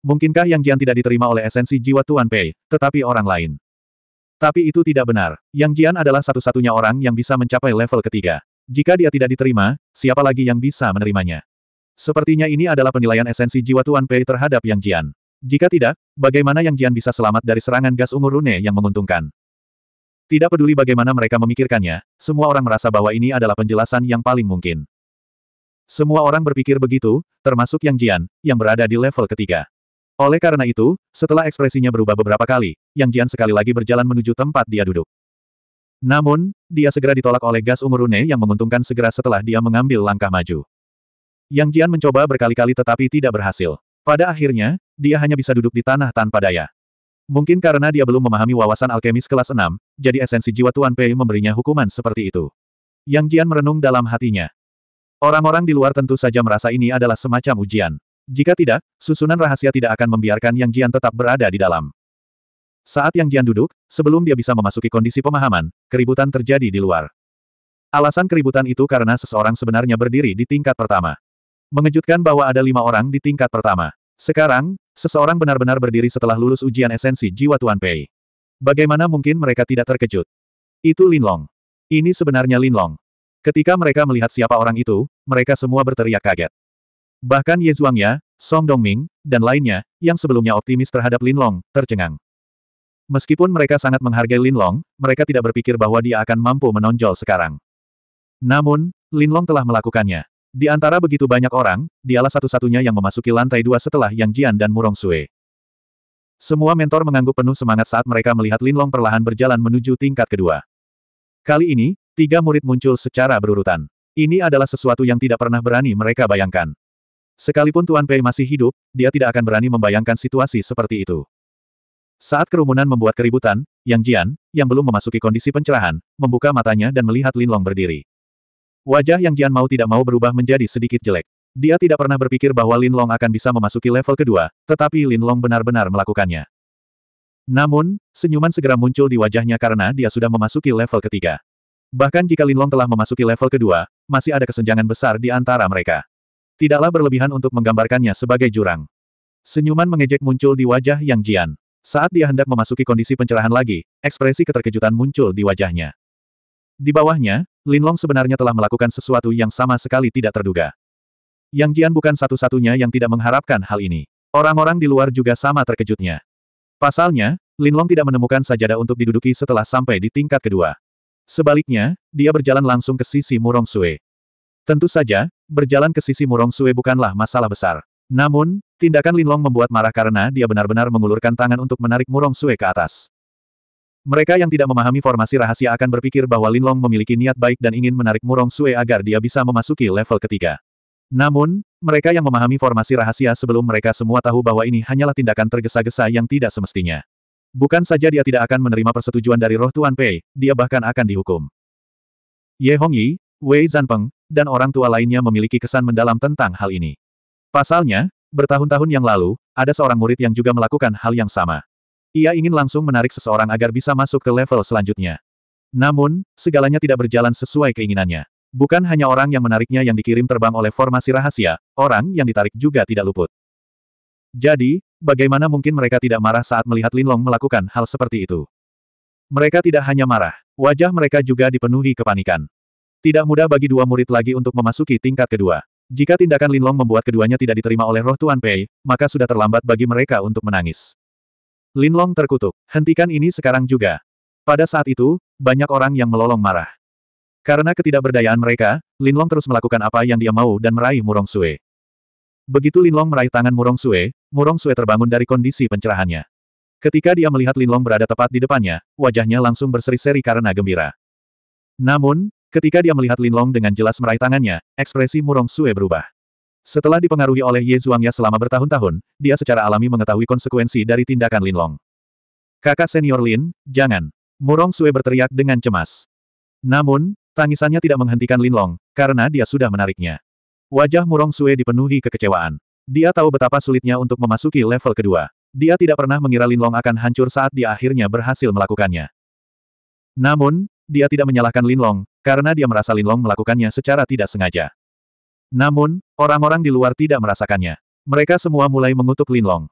Mungkinkah Yang Jian tidak diterima oleh esensi jiwa Tuan Pei, tetapi orang lain? Tapi itu tidak benar. Yang Jian adalah satu-satunya orang yang bisa mencapai level ketiga. Jika dia tidak diterima, siapa lagi yang bisa menerimanya? Sepertinya ini adalah penilaian esensi jiwa Tuan Pei terhadap Yang Jian. Jika tidak, bagaimana Yang Jian bisa selamat dari serangan gas ungu rune yang menguntungkan? Tidak peduli bagaimana mereka memikirkannya, semua orang merasa bahwa ini adalah penjelasan yang paling mungkin. Semua orang berpikir begitu, termasuk Yang Jian, yang berada di level ketiga. Oleh karena itu, setelah ekspresinya berubah beberapa kali, Yang Jian sekali lagi berjalan menuju tempat dia duduk. Namun, dia segera ditolak oleh gas ungu rune yang menguntungkan segera setelah dia mengambil langkah maju. Yang Jian mencoba berkali-kali tetapi tidak berhasil. Pada akhirnya, dia hanya bisa duduk di tanah tanpa daya. Mungkin karena dia belum memahami wawasan alkemis kelas 6, jadi esensi jiwa Tuan Pei memberinya hukuman seperti itu. Yang Jian merenung dalam hatinya. Orang-orang di luar tentu saja merasa ini adalah semacam ujian. Jika tidak, susunan rahasia tidak akan membiarkan Yang Jian tetap berada di dalam. Saat Yang Jian duduk, sebelum dia bisa memasuki kondisi pemahaman, keributan terjadi di luar. Alasan keributan itu karena seseorang sebenarnya berdiri di tingkat pertama. Mengejutkan bahwa ada lima orang di tingkat pertama. Sekarang, seseorang benar-benar berdiri setelah lulus ujian esensi jiwa Tuan Pei. Bagaimana mungkin mereka tidak terkejut? Itu Lin Long. Ini sebenarnya Lin Long. Ketika mereka melihat siapa orang itu, mereka semua berteriak kaget. Bahkan Ye Zhuangya, Song Dongming, dan lainnya, yang sebelumnya optimis terhadap Lin Long, tercengang. Meskipun mereka sangat menghargai Lin Long, mereka tidak berpikir bahwa dia akan mampu menonjol sekarang. Namun, Lin Long telah melakukannya. Di antara begitu banyak orang, dialah satu-satunya yang memasuki lantai dua setelah Yang Jian dan Murong Sue. Semua mentor mengangguk penuh semangat saat mereka melihat Linlong perlahan berjalan menuju tingkat kedua. Kali ini, tiga murid muncul secara berurutan. Ini adalah sesuatu yang tidak pernah berani mereka bayangkan. Sekalipun Tuan Pei masih hidup, dia tidak akan berani membayangkan situasi seperti itu. Saat kerumunan membuat keributan, Yang Jian, yang belum memasuki kondisi pencerahan, membuka matanya dan melihat Linlong berdiri. Wajah yang Jian mau tidak mau berubah menjadi sedikit jelek. Dia tidak pernah berpikir bahwa Lin Long akan bisa memasuki level kedua, tetapi Lin Long benar-benar melakukannya. Namun, senyuman segera muncul di wajahnya karena dia sudah memasuki level ketiga. Bahkan jika Lin Long telah memasuki level kedua, masih ada kesenjangan besar di antara mereka. Tidaklah berlebihan untuk menggambarkannya sebagai jurang. Senyuman mengejek muncul di wajah Yang Jian. Saat dia hendak memasuki kondisi pencerahan lagi, ekspresi keterkejutan muncul di wajahnya. Di bawahnya, Linlong sebenarnya telah melakukan sesuatu yang sama sekali tidak terduga. Yang Jian bukan satu-satunya yang tidak mengharapkan hal ini. Orang-orang di luar juga sama terkejutnya. Pasalnya, Linlong tidak menemukan sajadah untuk diduduki setelah sampai di tingkat kedua. Sebaliknya, dia berjalan langsung ke sisi Murong Sue. Tentu saja, berjalan ke sisi Murong Sue bukanlah masalah besar. Namun, tindakan Linlong membuat marah karena dia benar-benar mengulurkan tangan untuk menarik Murong Sue ke atas. Mereka yang tidak memahami formasi rahasia akan berpikir bahwa Linlong memiliki niat baik dan ingin menarik Murong Sue agar dia bisa memasuki level ketiga. Namun, mereka yang memahami formasi rahasia sebelum mereka semua tahu bahwa ini hanyalah tindakan tergesa-gesa yang tidak semestinya. Bukan saja dia tidak akan menerima persetujuan dari roh Tuan Pei, dia bahkan akan dihukum. Ye Hongyi, Wei Zanpeng, dan orang tua lainnya memiliki kesan mendalam tentang hal ini. Pasalnya, bertahun-tahun yang lalu, ada seorang murid yang juga melakukan hal yang sama. Ia ingin langsung menarik seseorang agar bisa masuk ke level selanjutnya. Namun, segalanya tidak berjalan sesuai keinginannya. Bukan hanya orang yang menariknya yang dikirim terbang oleh formasi rahasia, orang yang ditarik juga tidak luput. Jadi, bagaimana mungkin mereka tidak marah saat melihat Linlong melakukan hal seperti itu? Mereka tidak hanya marah, wajah mereka juga dipenuhi kepanikan. Tidak mudah bagi dua murid lagi untuk memasuki tingkat kedua. Jika tindakan Linlong membuat keduanya tidak diterima oleh roh Tuan Pei, maka sudah terlambat bagi mereka untuk menangis. Linlong terkutuk. Hentikan ini sekarang juga. Pada saat itu, banyak orang yang melolong marah. Karena ketidakberdayaan mereka, Linlong terus melakukan apa yang dia mau dan meraih Murong Sue. Begitu Linlong meraih tangan Murong Sue, Murong Sue terbangun dari kondisi pencerahannya. Ketika dia melihat Linlong berada tepat di depannya, wajahnya langsung berseri-seri karena gembira. Namun, ketika dia melihat Linlong dengan jelas meraih tangannya, ekspresi Murong Sue berubah. Setelah dipengaruhi oleh Ye Zhuangya selama bertahun-tahun, dia secara alami mengetahui konsekuensi dari tindakan Lin Long. Kakak senior Lin, jangan. Murong Sue berteriak dengan cemas. Namun, tangisannya tidak menghentikan Lin Long, karena dia sudah menariknya. Wajah Murong Sue dipenuhi kekecewaan. Dia tahu betapa sulitnya untuk memasuki level kedua. Dia tidak pernah mengira Linlong akan hancur saat dia akhirnya berhasil melakukannya. Namun, dia tidak menyalahkan Linlong, karena dia merasa Linlong melakukannya secara tidak sengaja. Namun, orang-orang di luar tidak merasakannya. Mereka semua mulai mengutuk Linlong.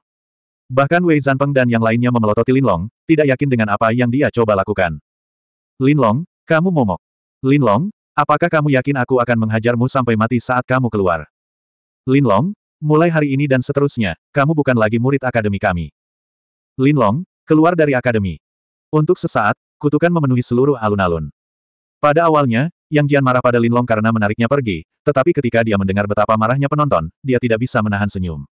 Bahkan Wei Zanpeng dan yang lainnya memelototi Linlong, tidak yakin dengan apa yang dia coba lakukan. Linlong, kamu momok. Linlong, apakah kamu yakin aku akan menghajarmu sampai mati saat kamu keluar? Linlong, mulai hari ini dan seterusnya, kamu bukan lagi murid akademi kami. Linlong, keluar dari akademi. Untuk sesaat, kutukan memenuhi seluruh alun-alun. Pada awalnya, yang Jian marah pada Linlong karena menariknya pergi, tetapi ketika dia mendengar betapa marahnya penonton, dia tidak bisa menahan senyum.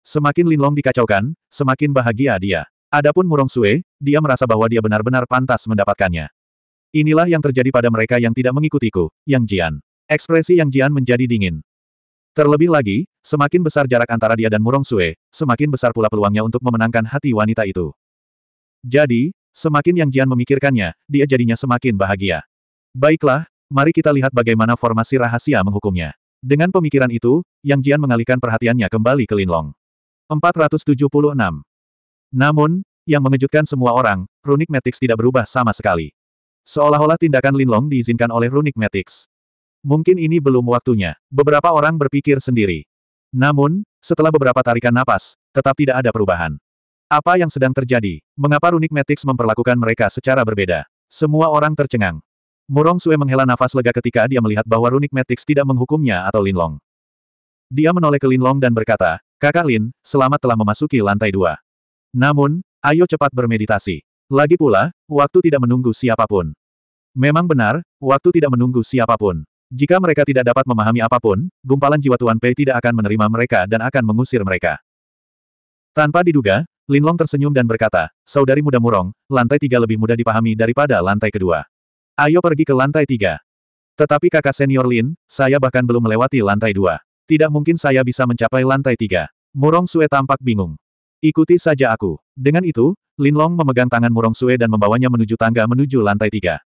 Semakin Linlong dikacaukan, semakin bahagia dia. Adapun Murong Sue, dia merasa bahwa dia benar-benar pantas mendapatkannya. Inilah yang terjadi pada mereka yang tidak mengikutiku, Yang Jian. Ekspresi Yang Jian menjadi dingin. Terlebih lagi, semakin besar jarak antara dia dan Murong Sue, semakin besar pula peluangnya untuk memenangkan hati wanita itu. Jadi, semakin Yang Jian memikirkannya, dia jadinya semakin bahagia. Baiklah, Mari kita lihat bagaimana formasi rahasia menghukumnya. Dengan pemikiran itu, Yang Jian mengalihkan perhatiannya kembali ke Linlong. 476. Namun, yang mengejutkan semua orang, Runic Matrix tidak berubah sama sekali. Seolah-olah tindakan Linlong diizinkan oleh Runic Matrix. Mungkin ini belum waktunya. Beberapa orang berpikir sendiri. Namun, setelah beberapa tarikan napas, tetap tidak ada perubahan. Apa yang sedang terjadi? Mengapa Runic Matrix memperlakukan mereka secara berbeda? Semua orang tercengang. Murong Sue menghela nafas lega ketika dia melihat bahwa Runik Matrix tidak menghukumnya atau Linlong. Dia menoleh ke Linlong dan berkata, Kakak Lin, selamat telah memasuki lantai dua. Namun, ayo cepat bermeditasi. Lagi pula, waktu tidak menunggu siapapun. Memang benar, waktu tidak menunggu siapapun. Jika mereka tidak dapat memahami apapun, gumpalan jiwa Tuan Pei tidak akan menerima mereka dan akan mengusir mereka. Tanpa diduga, Linlong tersenyum dan berkata, Saudari muda Murong, lantai tiga lebih mudah dipahami daripada lantai kedua. Ayo pergi ke lantai tiga. Tetapi kakak senior Lin, saya bahkan belum melewati lantai dua. Tidak mungkin saya bisa mencapai lantai tiga. Murong Sue tampak bingung. Ikuti saja aku. Dengan itu, Lin Long memegang tangan Murong Sue dan membawanya menuju tangga menuju lantai tiga.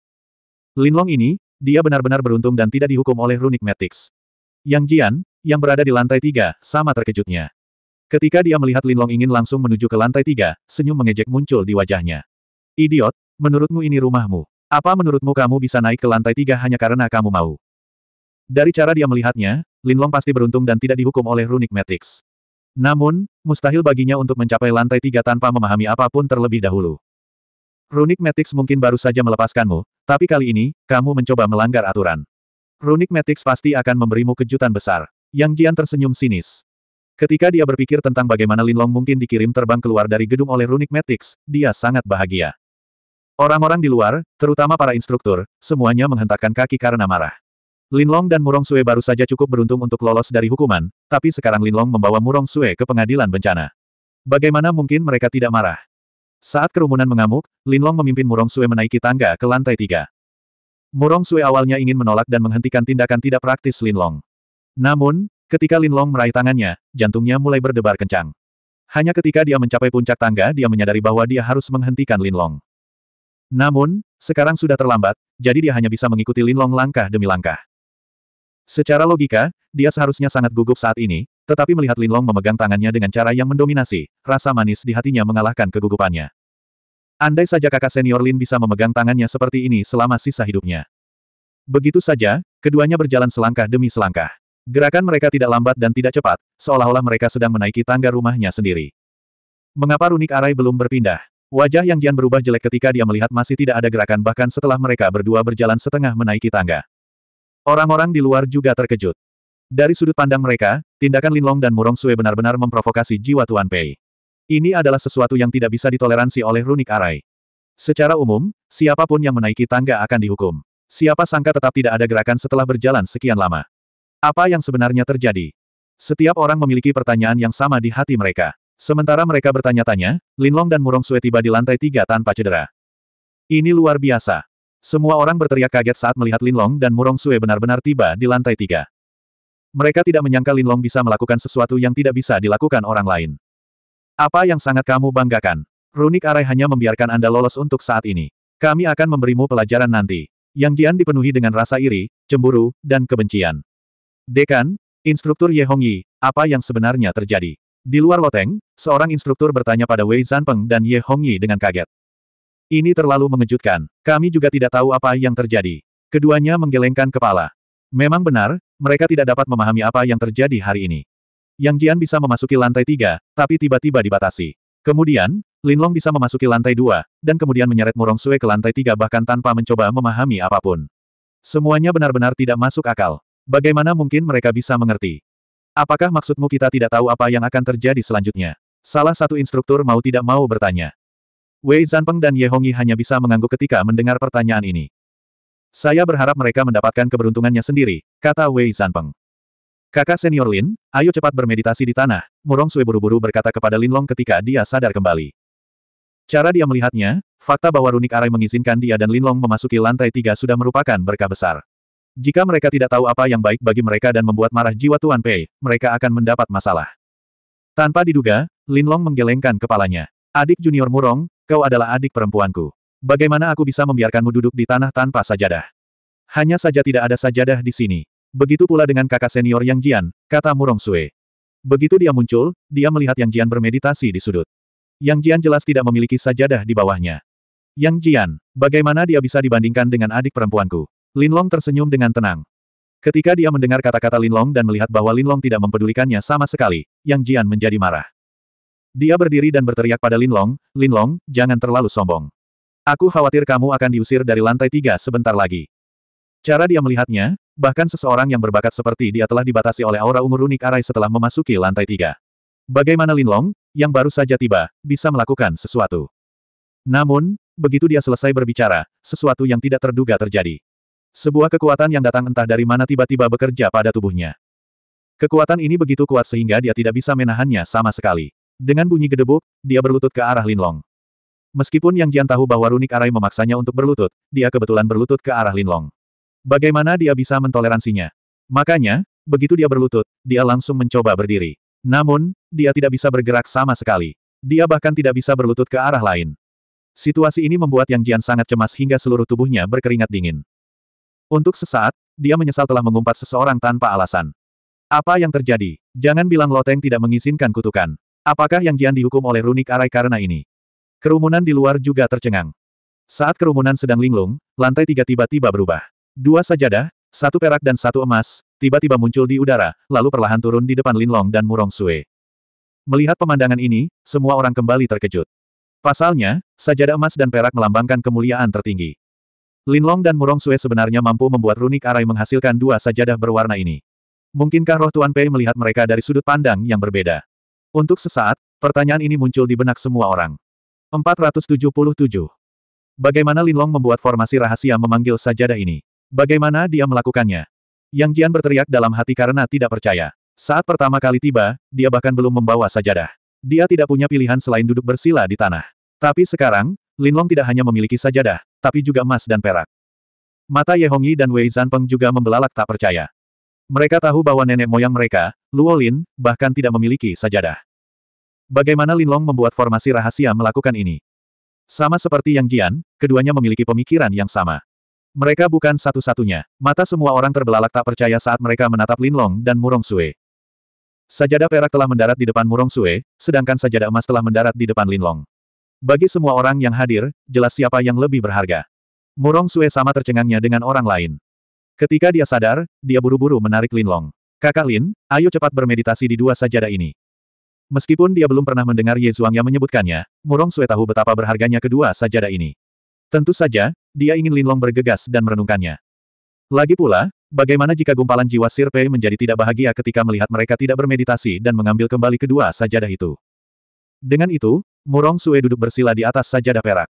Lin Long ini, dia benar-benar beruntung dan tidak dihukum oleh Runic Matrix. Yang Jian, yang berada di lantai tiga, sama terkejutnya. Ketika dia melihat Lin Long ingin langsung menuju ke lantai tiga, senyum mengejek muncul di wajahnya. Idiot, menurutmu ini rumahmu? Apa menurutmu kamu bisa naik ke lantai tiga hanya karena kamu mau? Dari cara dia melihatnya, Linlong pasti beruntung dan tidak dihukum oleh Runic Matrix. Namun, mustahil baginya untuk mencapai lantai tiga tanpa memahami apapun terlebih dahulu. Runic Matrix mungkin baru saja melepaskanmu, tapi kali ini, kamu mencoba melanggar aturan. Runic Matrix pasti akan memberimu kejutan besar. Yang Jian tersenyum sinis. Ketika dia berpikir tentang bagaimana Linlong mungkin dikirim terbang keluar dari gedung oleh Runic Matrix, dia sangat bahagia. Orang-orang di luar, terutama para instruktur, semuanya menghentakkan kaki karena marah. Linlong dan Murong Sue baru saja cukup beruntung untuk lolos dari hukuman, tapi sekarang Linlong membawa Murong Sue ke pengadilan bencana. Bagaimana mungkin mereka tidak marah? Saat kerumunan mengamuk, Linlong memimpin Murong Sue menaiki tangga ke lantai tiga. Murong Sue awalnya ingin menolak dan menghentikan tindakan tidak praktis Linlong. Namun, ketika Linlong meraih tangannya, jantungnya mulai berdebar kencang. Hanya ketika dia mencapai puncak tangga dia menyadari bahwa dia harus menghentikan Linlong. Namun, sekarang sudah terlambat, jadi dia hanya bisa mengikuti Linlong langkah demi langkah. Secara logika, dia seharusnya sangat gugup saat ini, tetapi melihat Linlong memegang tangannya dengan cara yang mendominasi, rasa manis di hatinya mengalahkan kegugupannya. Andai saja kakak senior Lin bisa memegang tangannya seperti ini selama sisa hidupnya. Begitu saja, keduanya berjalan selangkah demi selangkah. Gerakan mereka tidak lambat dan tidak cepat, seolah-olah mereka sedang menaiki tangga rumahnya sendiri. Mengapa Runik Arai belum berpindah? Wajah Yang Jian berubah jelek ketika dia melihat masih tidak ada gerakan bahkan setelah mereka berdua berjalan setengah menaiki tangga. Orang-orang di luar juga terkejut. Dari sudut pandang mereka, tindakan Linlong dan Murong Sue benar-benar memprovokasi jiwa Tuan Pei. Ini adalah sesuatu yang tidak bisa ditoleransi oleh Runik Arai. Secara umum, siapapun yang menaiki tangga akan dihukum. Siapa sangka tetap tidak ada gerakan setelah berjalan sekian lama. Apa yang sebenarnya terjadi? Setiap orang memiliki pertanyaan yang sama di hati mereka. Sementara mereka bertanya-tanya, Linlong dan Murong Sue tiba di lantai tiga tanpa cedera. Ini luar biasa. Semua orang berteriak kaget saat melihat Linlong dan Murong Sue benar-benar tiba di lantai tiga. Mereka tidak menyangka Linlong bisa melakukan sesuatu yang tidak bisa dilakukan orang lain. Apa yang sangat kamu banggakan? Runik Arai hanya membiarkan Anda lolos untuk saat ini. Kami akan memberimu pelajaran nanti. Yang Jian dipenuhi dengan rasa iri, cemburu, dan kebencian. Dekan, Instruktur Ye Hongyi, apa yang sebenarnya terjadi? Di luar loteng, seorang instruktur bertanya pada Wei Zanpeng dan Ye Hongyi dengan kaget. Ini terlalu mengejutkan. Kami juga tidak tahu apa yang terjadi. Keduanya menggelengkan kepala. Memang benar, mereka tidak dapat memahami apa yang terjadi hari ini. Yang Jian bisa memasuki lantai tiga, tapi tiba-tiba dibatasi. Kemudian, Lin Long bisa memasuki lantai dua, dan kemudian menyeret Murong Sue ke lantai tiga bahkan tanpa mencoba memahami apapun. Semuanya benar-benar tidak masuk akal. Bagaimana mungkin mereka bisa mengerti? Apakah maksudmu kita tidak tahu apa yang akan terjadi selanjutnya? Salah satu instruktur mau tidak mau bertanya. Wei Zanpeng dan Ye Hongyi hanya bisa mengangguk ketika mendengar pertanyaan ini. Saya berharap mereka mendapatkan keberuntungannya sendiri, kata Wei Zanpeng. Kakak senior Lin, ayo cepat bermeditasi di tanah, Murong Sui buru-buru berkata kepada Lin Long ketika dia sadar kembali. Cara dia melihatnya, fakta bahwa Runik Arai mengizinkan dia dan Lin Long memasuki lantai tiga sudah merupakan berkah besar. Jika mereka tidak tahu apa yang baik bagi mereka dan membuat marah jiwa Tuan Pei, mereka akan mendapat masalah. Tanpa diduga, Lin Long menggelengkan kepalanya. Adik junior Murong, kau adalah adik perempuanku. Bagaimana aku bisa membiarkanmu duduk di tanah tanpa sajadah? Hanya saja tidak ada sajadah di sini. Begitu pula dengan kakak senior Yang Jian, kata Murong Sue. Begitu dia muncul, dia melihat Yang Jian bermeditasi di sudut. Yang Jian jelas tidak memiliki sajadah di bawahnya. Yang Jian, bagaimana dia bisa dibandingkan dengan adik perempuanku? Linlong tersenyum dengan tenang. Ketika dia mendengar kata-kata Linlong dan melihat bahwa Linlong tidak mempedulikannya sama sekali, Yang Jian menjadi marah. Dia berdiri dan berteriak pada Linlong, Linlong, jangan terlalu sombong. Aku khawatir kamu akan diusir dari lantai tiga sebentar lagi. Cara dia melihatnya, bahkan seseorang yang berbakat seperti dia telah dibatasi oleh aura umur unik arai setelah memasuki lantai tiga. Bagaimana Linlong, yang baru saja tiba, bisa melakukan sesuatu. Namun, begitu dia selesai berbicara, sesuatu yang tidak terduga terjadi. Sebuah kekuatan yang datang entah dari mana tiba-tiba bekerja pada tubuhnya. Kekuatan ini begitu kuat sehingga dia tidak bisa menahannya sama sekali. Dengan bunyi gedebuk, dia berlutut ke arah Linlong. Meskipun Yang Jian tahu bahwa Runik Arai memaksanya untuk berlutut, dia kebetulan berlutut ke arah Linlong. Bagaimana dia bisa mentoleransinya? Makanya, begitu dia berlutut, dia langsung mencoba berdiri. Namun, dia tidak bisa bergerak sama sekali. Dia bahkan tidak bisa berlutut ke arah lain. Situasi ini membuat Yang Jian sangat cemas hingga seluruh tubuhnya berkeringat dingin. Untuk sesaat, dia menyesal telah mengumpat seseorang tanpa alasan. Apa yang terjadi? Jangan bilang Loteng tidak mengizinkan kutukan. Apakah Yang Jian dihukum oleh Runik Arai karena ini? Kerumunan di luar juga tercengang. Saat kerumunan sedang linglung, lantai tiga tiba-tiba berubah. Dua sajadah, satu perak dan satu emas, tiba-tiba muncul di udara, lalu perlahan turun di depan Linlong dan Murong Sue. Melihat pemandangan ini, semua orang kembali terkejut. Pasalnya, sajadah emas dan perak melambangkan kemuliaan tertinggi. Linlong dan Murong Sue sebenarnya mampu membuat runik arai menghasilkan dua sajadah berwarna ini. Mungkinkah roh Tuan Pei melihat mereka dari sudut pandang yang berbeda? Untuk sesaat, pertanyaan ini muncul di benak semua orang. 477. Bagaimana Linlong membuat formasi rahasia memanggil sajadah ini? Bagaimana dia melakukannya? Yang Jian berteriak dalam hati karena tidak percaya. Saat pertama kali tiba, dia bahkan belum membawa sajadah. Dia tidak punya pilihan selain duduk bersila di tanah. Tapi sekarang, Linlong tidak hanya memiliki sajadah, tapi juga emas dan perak. Mata Ye Hongyi dan Wei Zanpeng juga membelalak tak percaya. Mereka tahu bahwa nenek moyang mereka, Luo Lin, bahkan tidak memiliki sajadah. Bagaimana Lin Long membuat formasi rahasia melakukan ini? Sama seperti Yang Jian, keduanya memiliki pemikiran yang sama. Mereka bukan satu-satunya. Mata semua orang terbelalak tak percaya saat mereka menatap Lin Long dan Murong Sue. Sajadah perak telah mendarat di depan Murong Sue, sedangkan sajadah emas telah mendarat di depan Lin Long. Bagi semua orang yang hadir, jelas siapa yang lebih berharga. Murong Sue sama tercengangnya dengan orang lain. Ketika dia sadar, dia buru-buru menarik Lin Long. Kakak Lin, ayo cepat bermeditasi di dua sajadah ini. Meskipun dia belum pernah mendengar Ye Zhuang yang menyebutkannya, Murong Sue tahu betapa berharganya kedua sajadah ini. Tentu saja, dia ingin Lin Long bergegas dan merenungkannya. Lagi pula, bagaimana jika gumpalan jiwa Sir Pei menjadi tidak bahagia ketika melihat mereka tidak bermeditasi dan mengambil kembali kedua sajadah itu? Dengan itu, Murong Sue duduk bersila di atas sajadah perak.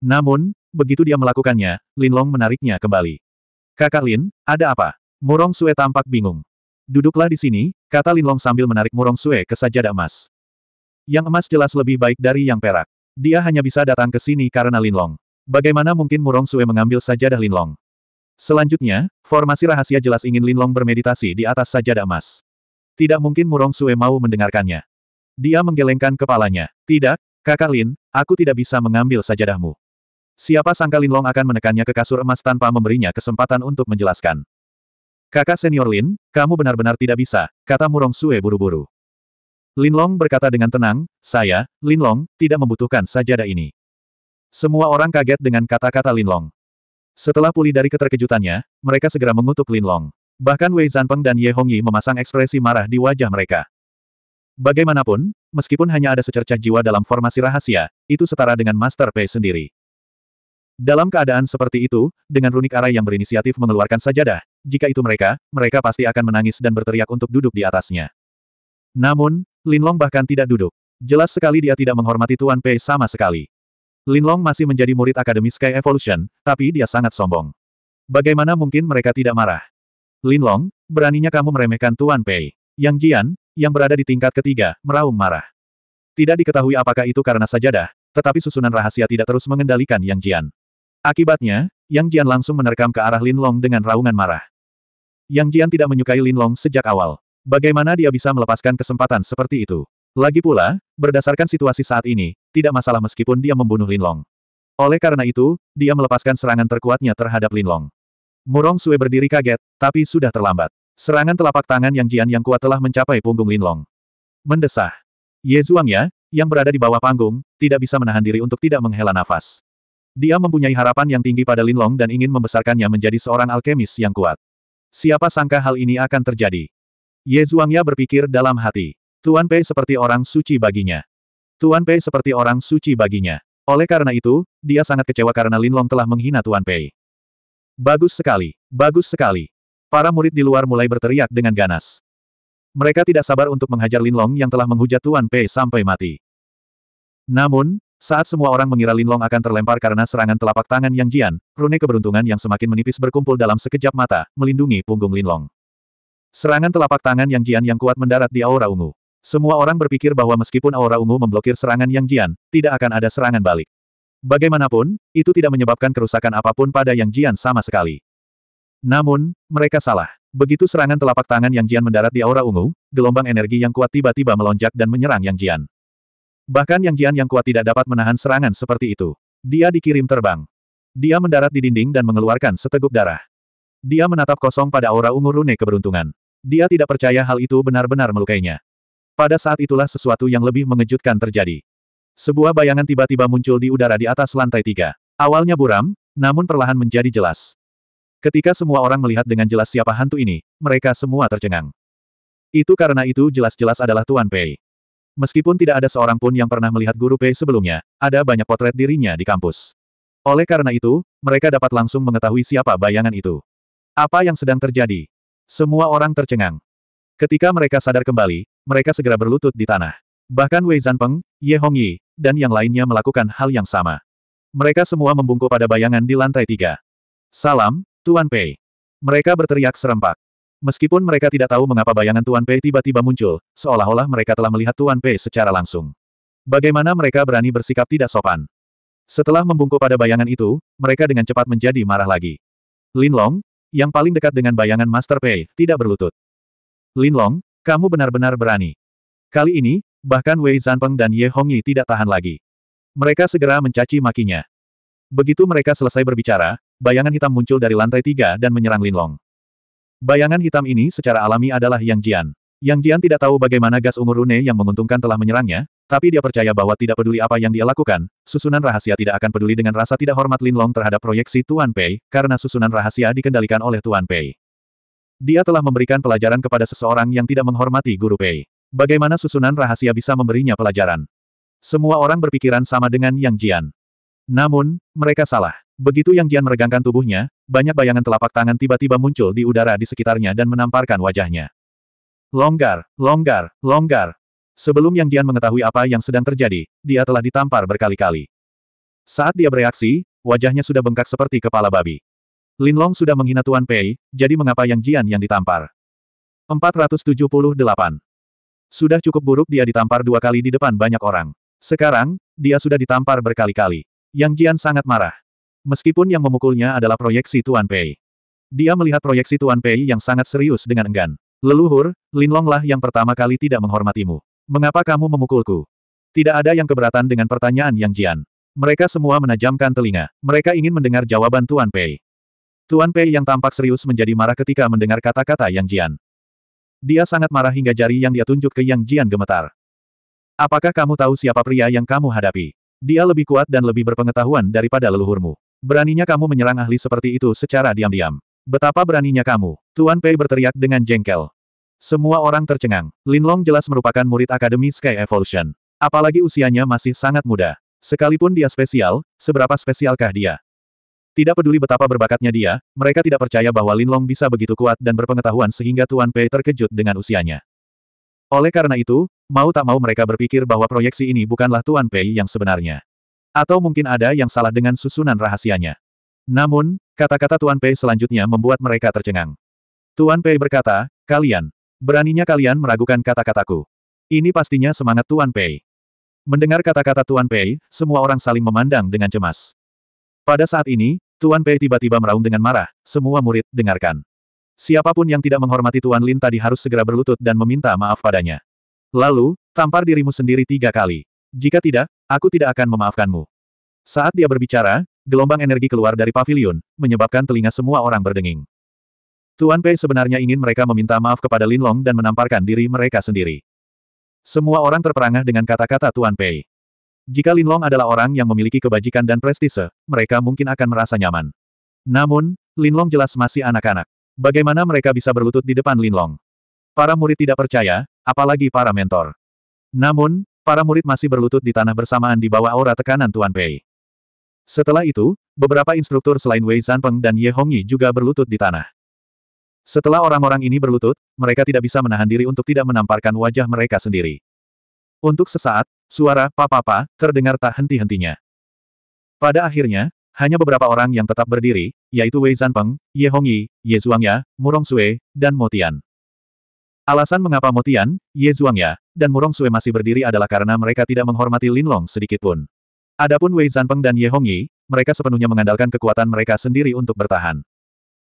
Namun, begitu dia melakukannya, Linlong menariknya kembali. Kakak Lin, ada apa? Murong Sue tampak bingung. Duduklah di sini, kata Linlong sambil menarik Murong Sue ke sajadah emas. Yang emas jelas lebih baik dari yang perak. Dia hanya bisa datang ke sini karena Linlong. Bagaimana mungkin Murong Sue mengambil sajadah Linlong? Selanjutnya, formasi rahasia jelas ingin Linlong bermeditasi di atas sajadah emas. Tidak mungkin Murong Sue mau mendengarkannya. Dia menggelengkan kepalanya. Tidak, Kakak Lin, aku tidak bisa mengambil sajadahmu. Siapa sangka Lin Long akan menekannya ke kasur emas tanpa memberinya kesempatan untuk menjelaskan. Kakak senior Lin, kamu benar-benar tidak bisa, kata Murong Sue buru-buru. Lin Long berkata dengan tenang, saya, Lin Long, tidak membutuhkan sajadah ini. Semua orang kaget dengan kata-kata Lin Long. Setelah pulih dari keterkejutannya, mereka segera mengutuk Lin Long. Bahkan Wei Zanpeng dan Ye Hongyi memasang ekspresi marah di wajah mereka. Bagaimanapun, meskipun hanya ada secercah jiwa dalam formasi rahasia, itu setara dengan Master Pei sendiri. Dalam keadaan seperti itu, dengan runik arai yang berinisiatif mengeluarkan sajadah, jika itu mereka, mereka pasti akan menangis dan berteriak untuk duduk di atasnya. Namun, Lin Long bahkan tidak duduk. Jelas sekali dia tidak menghormati Tuan Pei sama sekali. Lin Long masih menjadi murid Akademi Sky Evolution, tapi dia sangat sombong. Bagaimana mungkin mereka tidak marah? Lin Long, beraninya kamu meremehkan Tuan Pei. Yang Jian, yang berada di tingkat ketiga, meraung marah. Tidak diketahui apakah itu karena sajadah, tetapi susunan rahasia tidak terus mengendalikan Yang Jian. Akibatnya, Yang Jian langsung menerkam ke arah Lin Long dengan raungan marah. Yang Jian tidak menyukai Lin Long sejak awal. Bagaimana dia bisa melepaskan kesempatan seperti itu? Lagi pula, berdasarkan situasi saat ini, tidak masalah meskipun dia membunuh Lin Long. Oleh karena itu, dia melepaskan serangan terkuatnya terhadap Lin Long. Murong Sue berdiri kaget, tapi sudah terlambat. Serangan telapak tangan yang Jian yang kuat telah mencapai punggung Linlong. Mendesah. Ye Zhuangya, yang berada di bawah panggung, tidak bisa menahan diri untuk tidak menghela nafas. Dia mempunyai harapan yang tinggi pada Linlong dan ingin membesarkannya menjadi seorang alkemis yang kuat. Siapa sangka hal ini akan terjadi? Ye Zhuangya berpikir dalam hati. Tuan Pei seperti orang suci baginya. Tuan Pei seperti orang suci baginya. Oleh karena itu, dia sangat kecewa karena Linlong telah menghina Tuan Pei. Bagus sekali, bagus sekali. Para murid di luar mulai berteriak dengan ganas. Mereka tidak sabar untuk menghajar Linlong yang telah menghujat Tuan Pei sampai mati. Namun, saat semua orang mengira Linlong akan terlempar karena serangan telapak tangan Yang Jian, rune keberuntungan yang semakin menipis berkumpul dalam sekejap mata, melindungi punggung Linlong. Serangan telapak tangan Yang Jian yang kuat mendarat di aura ungu. Semua orang berpikir bahwa meskipun aura ungu memblokir serangan Yang Jian, tidak akan ada serangan balik. Bagaimanapun, itu tidak menyebabkan kerusakan apapun pada Yang Jian sama sekali. Namun, mereka salah. Begitu serangan telapak tangan Yang Jian mendarat di aura ungu, gelombang energi yang kuat tiba-tiba melonjak dan menyerang Yang Jian. Bahkan Yang Jian yang kuat tidak dapat menahan serangan seperti itu. Dia dikirim terbang. Dia mendarat di dinding dan mengeluarkan seteguk darah. Dia menatap kosong pada aura ungu rune keberuntungan. Dia tidak percaya hal itu benar-benar melukainya. Pada saat itulah sesuatu yang lebih mengejutkan terjadi. Sebuah bayangan tiba-tiba muncul di udara di atas lantai tiga. Awalnya buram, namun perlahan menjadi jelas. Ketika semua orang melihat dengan jelas siapa hantu ini, mereka semua tercengang. Itu karena itu jelas-jelas adalah Tuan Pei. Meskipun tidak ada seorang pun yang pernah melihat Guru Pei sebelumnya, ada banyak potret dirinya di kampus. Oleh karena itu, mereka dapat langsung mengetahui siapa bayangan itu. Apa yang sedang terjadi? Semua orang tercengang. Ketika mereka sadar kembali, mereka segera berlutut di tanah. Bahkan Wei Zanpeng, Ye Hongyi, dan yang lainnya melakukan hal yang sama. Mereka semua membungkuk pada bayangan di lantai tiga. Salam, Tuan Pei. Mereka berteriak serempak. Meskipun mereka tidak tahu mengapa bayangan Tuan Pei tiba-tiba muncul, seolah-olah mereka telah melihat Tuan Pei secara langsung. Bagaimana mereka berani bersikap tidak sopan? Setelah membungkuk pada bayangan itu, mereka dengan cepat menjadi marah lagi. Lin Long, yang paling dekat dengan bayangan Master Pei, tidak berlutut. Lin Long, kamu benar-benar berani. Kali ini, bahkan Wei Zanpeng dan Ye Hongyi tidak tahan lagi. Mereka segera mencaci makinya. Begitu mereka selesai berbicara, bayangan hitam muncul dari lantai tiga dan menyerang Linlong. Bayangan hitam ini secara alami adalah Yang Jian. Yang Jian tidak tahu bagaimana gas ungu Rune yang menguntungkan telah menyerangnya, tapi dia percaya bahwa tidak peduli apa yang dia lakukan, susunan rahasia tidak akan peduli dengan rasa tidak hormat Linlong terhadap proyeksi Tuan Pei, karena susunan rahasia dikendalikan oleh Tuan Pei. Dia telah memberikan pelajaran kepada seseorang yang tidak menghormati Guru Pei. Bagaimana susunan rahasia bisa memberinya pelajaran? Semua orang berpikiran sama dengan Yang Jian. Namun, mereka salah. Begitu Yang Jian meregangkan tubuhnya, banyak bayangan telapak tangan tiba-tiba muncul di udara di sekitarnya dan menamparkan wajahnya. Longgar, longgar, longgar. Sebelum Yang Jian mengetahui apa yang sedang terjadi, dia telah ditampar berkali-kali. Saat dia bereaksi, wajahnya sudah bengkak seperti kepala babi. Lin Long sudah menghina Tuan Pei, jadi mengapa Yang Jian yang ditampar? 478. Sudah cukup buruk dia ditampar dua kali di depan banyak orang. Sekarang, dia sudah ditampar berkali-kali. Yang Jian sangat marah. Meskipun yang memukulnya adalah proyeksi Tuan Pei. Dia melihat proyeksi Tuan Pei yang sangat serius dengan enggan. Leluhur, Linlonglah yang pertama kali tidak menghormatimu. Mengapa kamu memukulku? Tidak ada yang keberatan dengan pertanyaan Yang Jian. Mereka semua menajamkan telinga. Mereka ingin mendengar jawaban Tuan Pei. Tuan Pei yang tampak serius menjadi marah ketika mendengar kata-kata Yang Jian. Dia sangat marah hingga jari yang dia tunjuk ke Yang Jian gemetar. Apakah kamu tahu siapa pria yang kamu hadapi? Dia lebih kuat dan lebih berpengetahuan daripada leluhurmu. Beraninya kamu menyerang ahli seperti itu secara diam-diam. Betapa beraninya kamu, Tuan Pei berteriak dengan jengkel. Semua orang tercengang. Lin Long jelas merupakan murid Akademi Sky Evolution. Apalagi usianya masih sangat muda. Sekalipun dia spesial, seberapa spesialkah dia? Tidak peduli betapa berbakatnya dia, mereka tidak percaya bahwa Lin Long bisa begitu kuat dan berpengetahuan sehingga Tuan Pei terkejut dengan usianya. Oleh karena itu, mau tak mau mereka berpikir bahwa proyeksi ini bukanlah Tuan Pei yang sebenarnya. Atau mungkin ada yang salah dengan susunan rahasianya. Namun, kata-kata Tuan Pei selanjutnya membuat mereka tercengang. Tuan Pei berkata, kalian, beraninya kalian meragukan kata-kataku. Ini pastinya semangat Tuan Pei. Mendengar kata-kata Tuan Pei, semua orang saling memandang dengan cemas. Pada saat ini, Tuan Pei tiba-tiba meraung dengan marah, semua murid, dengarkan. Siapapun yang tidak menghormati Tuan Lin tadi harus segera berlutut dan meminta maaf padanya. Lalu, tampar dirimu sendiri tiga kali. Jika tidak, aku tidak akan memaafkanmu. Saat dia berbicara, gelombang energi keluar dari pavilion, menyebabkan telinga semua orang berdenging. Tuan Pei sebenarnya ingin mereka meminta maaf kepada Lin Long dan menamparkan diri mereka sendiri. Semua orang terperangah dengan kata-kata Tuan Pei. Jika Lin Long adalah orang yang memiliki kebajikan dan prestise, mereka mungkin akan merasa nyaman. Namun, Lin Long jelas masih anak-anak. Bagaimana mereka bisa berlutut di depan Lin Long? Para murid tidak percaya, apalagi para mentor. Namun, Para murid masih berlutut di tanah bersamaan di bawah aura tekanan Tuan Pei. Setelah itu, beberapa instruktur selain Wei Zanpeng dan Ye Hongyi juga berlutut di tanah. Setelah orang-orang ini berlutut, mereka tidak bisa menahan diri untuk tidak menamparkan wajah mereka sendiri. Untuk sesaat, suara papa-papa terdengar tak henti-hentinya. Pada akhirnya, hanya beberapa orang yang tetap berdiri, yaitu Wei Zanpeng, Ye Hongyi, Ye Zhuangya, Murong Sui, dan Motian. Alasan mengapa Motian, Ye Zhuangya, dan Murong Sue masih berdiri adalah karena mereka tidak menghormati Lin Linlong sedikitpun. Adapun Wei Zanpeng dan Ye Hongyi, mereka sepenuhnya mengandalkan kekuatan mereka sendiri untuk bertahan.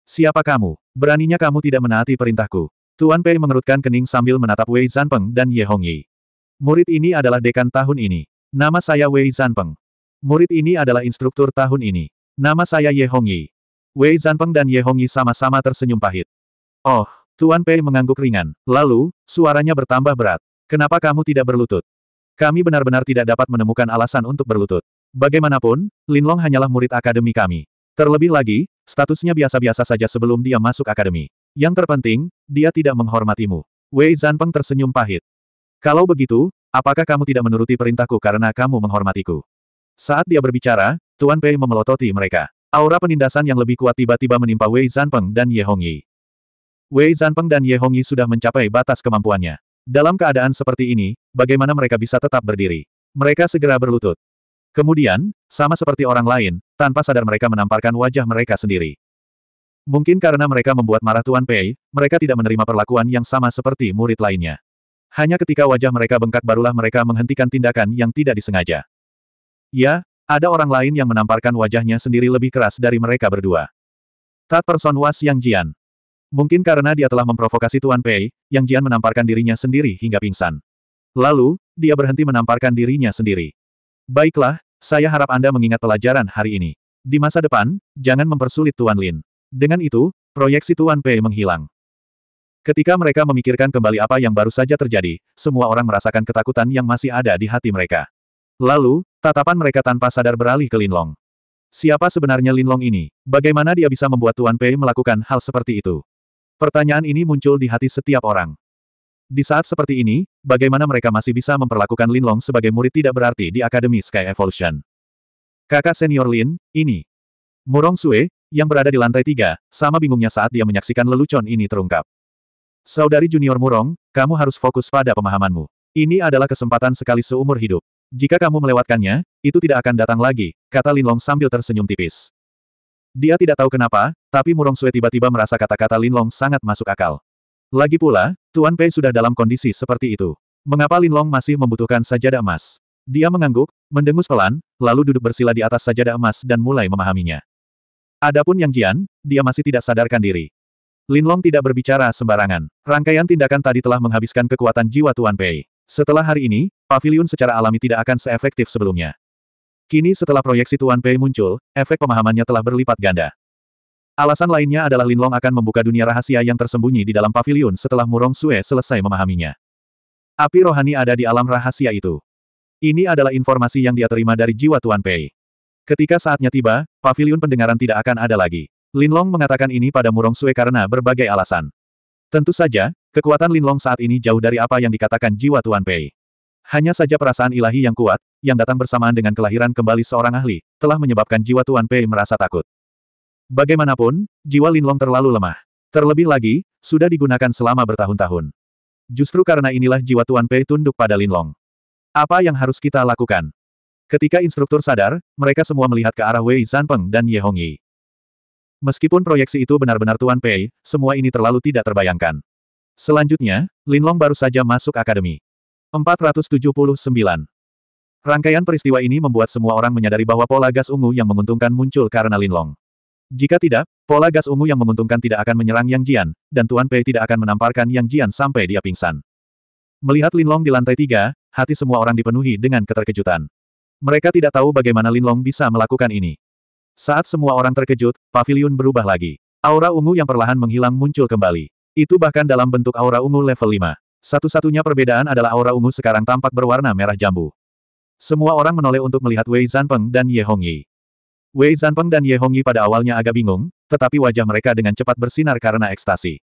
Siapa kamu? Beraninya kamu tidak menaati perintahku. Tuan Pei mengerutkan kening sambil menatap Wei Zanpeng dan Ye Hongyi. Murid ini adalah dekan tahun ini. Nama saya Wei Zanpeng. Murid ini adalah instruktur tahun ini. Nama saya Ye Hongyi. Wei Zanpeng dan Ye Hongyi sama-sama tersenyum pahit. Oh, Tuan Pei mengangguk ringan. Lalu, suaranya bertambah berat. Kenapa kamu tidak berlutut? Kami benar-benar tidak dapat menemukan alasan untuk berlutut. Bagaimanapun, Linlong hanyalah murid akademi kami. Terlebih lagi, statusnya biasa-biasa saja sebelum dia masuk akademi. Yang terpenting, dia tidak menghormatimu. Wei Zanpeng tersenyum pahit. Kalau begitu, apakah kamu tidak menuruti perintahku karena kamu menghormatiku? Saat dia berbicara, Tuan Pei memelototi mereka. Aura penindasan yang lebih kuat tiba-tiba menimpa Wei Zanpeng dan Ye Hongyi. Wei Zanpeng dan Ye Hongyi sudah mencapai batas kemampuannya. Dalam keadaan seperti ini, bagaimana mereka bisa tetap berdiri? Mereka segera berlutut. Kemudian, sama seperti orang lain, tanpa sadar mereka menamparkan wajah mereka sendiri. Mungkin karena mereka membuat marah Tuan Pei, mereka tidak menerima perlakuan yang sama seperti murid lainnya. Hanya ketika wajah mereka bengkak barulah mereka menghentikan tindakan yang tidak disengaja. Ya, ada orang lain yang menamparkan wajahnya sendiri lebih keras dari mereka berdua. Tat Person Was Yang Jian. Mungkin karena dia telah memprovokasi Tuan Pei, Yang Jian menamparkan dirinya sendiri hingga pingsan. Lalu, dia berhenti menamparkan dirinya sendiri. Baiklah, saya harap Anda mengingat pelajaran hari ini. Di masa depan, jangan mempersulit Tuan Lin. Dengan itu, proyeksi Tuan Pei menghilang. Ketika mereka memikirkan kembali apa yang baru saja terjadi, semua orang merasakan ketakutan yang masih ada di hati mereka. Lalu, tatapan mereka tanpa sadar beralih ke Linlong. Siapa sebenarnya Linlong ini? Bagaimana dia bisa membuat Tuan Pei melakukan hal seperti itu? Pertanyaan ini muncul di hati setiap orang. Di saat seperti ini, bagaimana mereka masih bisa memperlakukan Lin Long sebagai murid tidak berarti di Akademi Sky Evolution? Kakak senior Lin, ini. Murong Sue, yang berada di lantai tiga, sama bingungnya saat dia menyaksikan lelucon ini terungkap. Saudari junior Murong, kamu harus fokus pada pemahamanmu. Ini adalah kesempatan sekali seumur hidup. Jika kamu melewatkannya, itu tidak akan datang lagi, kata Linlong sambil tersenyum tipis. Dia tidak tahu kenapa, tapi Murong Sue tiba-tiba merasa kata-kata Linlong sangat masuk akal. Lagi pula, Tuan Pei sudah dalam kondisi seperti itu. Mengapa Linlong masih membutuhkan sajadah emas? Dia mengangguk, mendengus pelan, lalu duduk bersila di atas sajadah emas dan mulai memahaminya. Adapun Yang Jian, dia masih tidak sadarkan diri. Linlong tidak berbicara sembarangan. Rangkaian tindakan tadi telah menghabiskan kekuatan jiwa Tuan Pei. Setelah hari ini, pavilion secara alami tidak akan seefektif sebelumnya. Kini setelah proyeksi Tuan Pei muncul, efek pemahamannya telah berlipat ganda. Alasan lainnya adalah Linlong akan membuka dunia rahasia yang tersembunyi di dalam pavilion setelah Murong Sue selesai memahaminya. Api rohani ada di alam rahasia itu. Ini adalah informasi yang dia terima dari jiwa Tuan Pei. Ketika saatnya tiba, pavilion pendengaran tidak akan ada lagi. Linlong mengatakan ini pada Murong Sue karena berbagai alasan. Tentu saja, kekuatan Linlong saat ini jauh dari apa yang dikatakan jiwa Tuan Pei. Hanya saja perasaan ilahi yang kuat, yang datang bersamaan dengan kelahiran kembali seorang ahli, telah menyebabkan jiwa Tuan Pei merasa takut. Bagaimanapun, jiwa Linlong terlalu lemah. Terlebih lagi, sudah digunakan selama bertahun-tahun. Justru karena inilah jiwa Tuan Pei tunduk pada Linlong. Apa yang harus kita lakukan? Ketika instruktur sadar, mereka semua melihat ke arah Wei Zanpeng dan Ye Hongyi. Meskipun proyeksi itu benar-benar Tuan Pei, semua ini terlalu tidak terbayangkan. Selanjutnya, Linlong baru saja masuk akademi. 479. Rangkaian peristiwa ini membuat semua orang menyadari bahwa pola gas ungu yang menguntungkan muncul karena Linlong. Jika tidak, pola gas ungu yang menguntungkan tidak akan menyerang Yang Jian, dan Tuan Pei tidak akan menamparkan Yang Jian sampai dia pingsan. Melihat Linlong di lantai tiga, hati semua orang dipenuhi dengan keterkejutan. Mereka tidak tahu bagaimana Linlong bisa melakukan ini. Saat semua orang terkejut, pavilion berubah lagi. Aura ungu yang perlahan menghilang muncul kembali. Itu bahkan dalam bentuk aura ungu level 5. Satu-satunya perbedaan adalah aura ungu sekarang tampak berwarna merah jambu. Semua orang menoleh untuk melihat Wei Zanpeng dan Ye Hongyi. Wei Zanpeng dan Ye Hongyi pada awalnya agak bingung, tetapi wajah mereka dengan cepat bersinar karena ekstasi.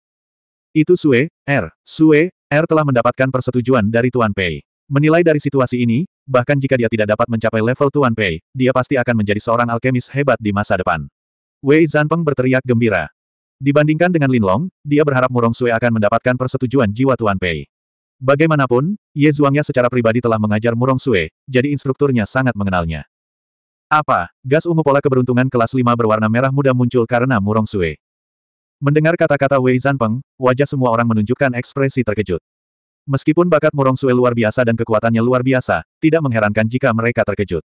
Itu Sue, Er, Sue, Er telah mendapatkan persetujuan dari Tuan Pei. Menilai dari situasi ini, bahkan jika dia tidak dapat mencapai level Tuan Pei, dia pasti akan menjadi seorang alkemis hebat di masa depan. Wei Zanpeng berteriak gembira. Dibandingkan dengan Linlong, dia berharap Murong Sue akan mendapatkan persetujuan jiwa Tuan Pei. Bagaimanapun, Ye Zhuangya secara pribadi telah mengajar Murong Sue, jadi instrukturnya sangat mengenalnya. Apa, gas ungu pola keberuntungan kelas 5 berwarna merah muda muncul karena Murong Sue? Mendengar kata-kata Wei Zanpeng, wajah semua orang menunjukkan ekspresi terkejut. Meskipun bakat Murong Sue luar biasa dan kekuatannya luar biasa, tidak mengherankan jika mereka terkejut.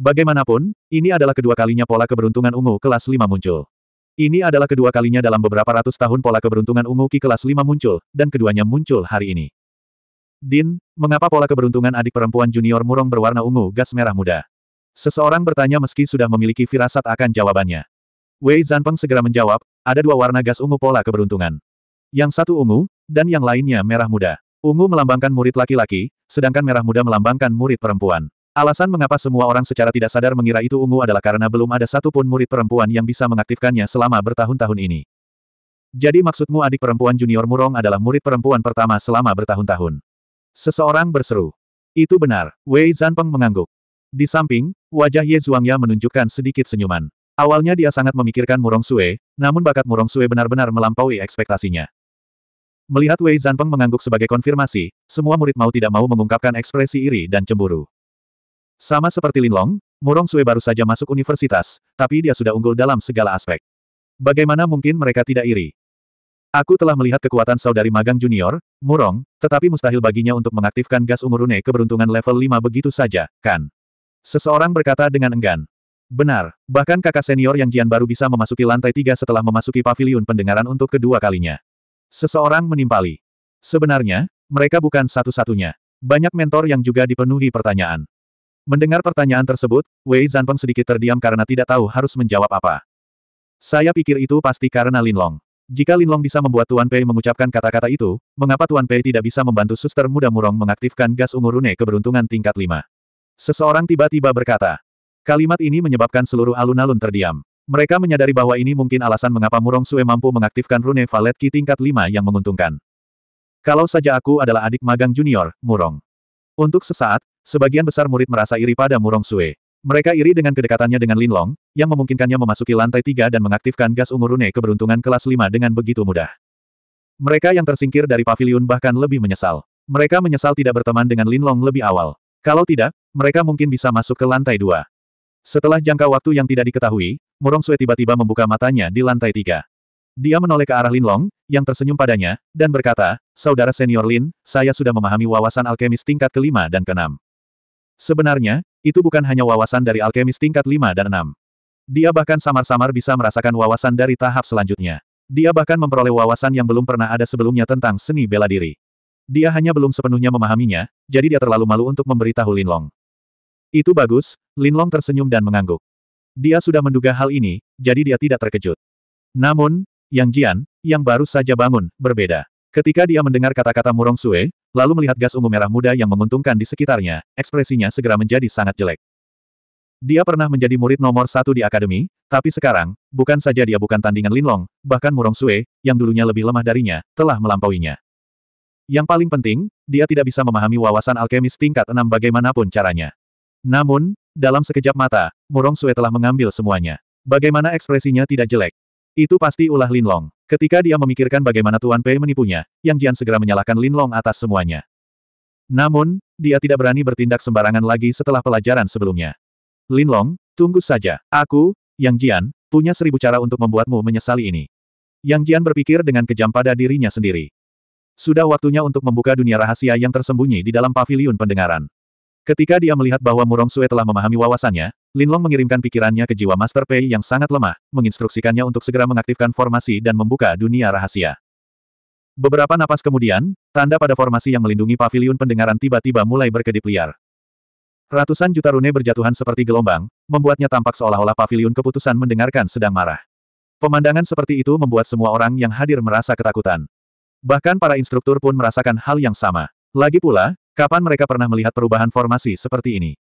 Bagaimanapun, ini adalah kedua kalinya pola keberuntungan ungu kelas 5 muncul. Ini adalah kedua kalinya dalam beberapa ratus tahun pola keberuntungan ungu Ki kelas 5 muncul, dan keduanya muncul hari ini. Din, mengapa pola keberuntungan adik perempuan junior murong berwarna ungu gas merah muda? Seseorang bertanya meski sudah memiliki firasat akan jawabannya. Wei Zanpeng segera menjawab, ada dua warna gas ungu pola keberuntungan. Yang satu ungu, dan yang lainnya merah muda. Ungu melambangkan murid laki-laki, sedangkan merah muda melambangkan murid perempuan. Alasan mengapa semua orang secara tidak sadar mengira itu ungu adalah karena belum ada satupun murid perempuan yang bisa mengaktifkannya selama bertahun-tahun ini. Jadi maksudmu adik perempuan junior Murong adalah murid perempuan pertama selama bertahun-tahun? Seseorang berseru. Itu benar, Wei Zanpeng mengangguk. Di samping, wajah Ye Zhuangya menunjukkan sedikit senyuman. Awalnya dia sangat memikirkan Murong Sue, namun bakat Murong Sue benar-benar melampaui ekspektasinya. Melihat Wei Zanpeng mengangguk sebagai konfirmasi, semua murid mau tidak mau mengungkapkan ekspresi iri dan cemburu. Sama seperti Linlong, Murong Sue baru saja masuk universitas, tapi dia sudah unggul dalam segala aspek. Bagaimana mungkin mereka tidak iri? Aku telah melihat kekuatan saudari magang junior, Murong, tetapi mustahil baginya untuk mengaktifkan gas umur Rune keberuntungan level 5 begitu saja, kan? Seseorang berkata dengan enggan. Benar, bahkan kakak senior yang Jian baru bisa memasuki lantai tiga setelah memasuki paviliun pendengaran untuk kedua kalinya. Seseorang menimpali. Sebenarnya, mereka bukan satu-satunya. Banyak mentor yang juga dipenuhi pertanyaan. Mendengar pertanyaan tersebut, Wei Zanpeng sedikit terdiam karena tidak tahu harus menjawab apa. Saya pikir itu pasti karena Linlong. Jika Linlong bisa membuat Tuan Pei mengucapkan kata-kata itu, mengapa Tuan Pei tidak bisa membantu suster muda murong mengaktifkan gas ungu rune keberuntungan tingkat 5? Seseorang tiba-tiba berkata. Kalimat ini menyebabkan seluruh alun-alun terdiam. Mereka menyadari bahwa ini mungkin alasan mengapa Murong Sue mampu mengaktifkan rune Valet Ki tingkat 5 yang menguntungkan. Kalau saja aku adalah adik magang junior, Murong. Untuk sesaat, Sebagian besar murid merasa iri pada Murong Sue. Mereka iri dengan kedekatannya dengan Lin Long, yang memungkinkannya memasuki lantai tiga dan mengaktifkan gas ungu rune keberuntungan kelas lima dengan begitu mudah. Mereka yang tersingkir dari pavilion bahkan lebih menyesal. Mereka menyesal tidak berteman dengan Lin Long lebih awal. Kalau tidak, mereka mungkin bisa masuk ke lantai dua. Setelah jangka waktu yang tidak diketahui, Murong Sue tiba-tiba membuka matanya di lantai tiga. Dia menoleh ke arah Lin Long, yang tersenyum padanya, dan berkata, Saudara senior Lin, saya sudah memahami wawasan alkemis tingkat kelima dan keenam. Sebenarnya, itu bukan hanya wawasan dari alkemis tingkat 5 dan 6. Dia bahkan samar-samar bisa merasakan wawasan dari tahap selanjutnya. Dia bahkan memperoleh wawasan yang belum pernah ada sebelumnya tentang seni bela diri. Dia hanya belum sepenuhnya memahaminya, jadi dia terlalu malu untuk memberitahu Linlong. Itu bagus, Linlong tersenyum dan mengangguk. Dia sudah menduga hal ini, jadi dia tidak terkejut. Namun, Yang Jian, yang baru saja bangun, berbeda. Ketika dia mendengar kata-kata Murong Sue, lalu melihat gas ungu merah muda yang menguntungkan di sekitarnya, ekspresinya segera menjadi sangat jelek. Dia pernah menjadi murid nomor satu di akademi, tapi sekarang, bukan saja dia bukan tandingan Linlong, bahkan Murong Sue, yang dulunya lebih lemah darinya, telah melampauinya. Yang paling penting, dia tidak bisa memahami wawasan alkemis tingkat enam bagaimanapun caranya. Namun, dalam sekejap mata, Murong Sue telah mengambil semuanya. Bagaimana ekspresinya tidak jelek? Itu pasti ulah Linlong. Ketika dia memikirkan bagaimana Tuan Pei menipunya, Yang Jian segera menyalahkan Lin Long atas semuanya. Namun, dia tidak berani bertindak sembarangan lagi setelah pelajaran sebelumnya. Lin Long, tunggu saja. Aku, Yang Jian, punya seribu cara untuk membuatmu menyesali ini. Yang Jian berpikir dengan kejam pada dirinya sendiri. Sudah waktunya untuk membuka dunia rahasia yang tersembunyi di dalam paviliun pendengaran. Ketika dia melihat bahwa Murong Sue telah memahami wawasannya, Linlong mengirimkan pikirannya ke jiwa Master Pei yang sangat lemah, menginstruksikannya untuk segera mengaktifkan formasi dan membuka dunia rahasia. Beberapa napas kemudian, tanda pada formasi yang melindungi pavilion pendengaran tiba-tiba mulai berkedip liar. Ratusan juta rune berjatuhan seperti gelombang, membuatnya tampak seolah-olah pavilion keputusan mendengarkan sedang marah. Pemandangan seperti itu membuat semua orang yang hadir merasa ketakutan. Bahkan para instruktur pun merasakan hal yang sama. Lagi pula, Kapan mereka pernah melihat perubahan formasi seperti ini?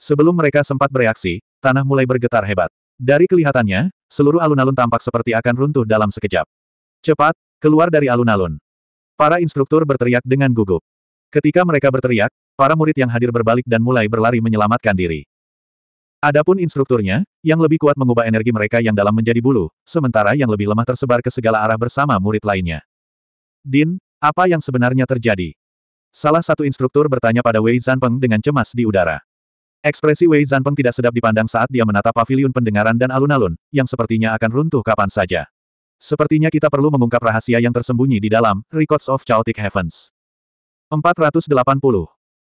Sebelum mereka sempat bereaksi, tanah mulai bergetar hebat. Dari kelihatannya, seluruh alun-alun tampak seperti akan runtuh dalam sekejap. Cepat, keluar dari alun-alun. Para instruktur berteriak dengan gugup. Ketika mereka berteriak, para murid yang hadir berbalik dan mulai berlari menyelamatkan diri. Adapun instrukturnya, yang lebih kuat mengubah energi mereka yang dalam menjadi bulu, sementara yang lebih lemah tersebar ke segala arah bersama murid lainnya. Din, apa yang sebenarnya terjadi? Salah satu instruktur bertanya pada Wei Zanpeng dengan cemas di udara. Ekspresi Wei Zanpeng tidak sedap dipandang saat dia menatap paviliun pendengaran dan alun-alun, yang sepertinya akan runtuh kapan saja. Sepertinya kita perlu mengungkap rahasia yang tersembunyi di dalam Records of Chaotic Heavens. 480.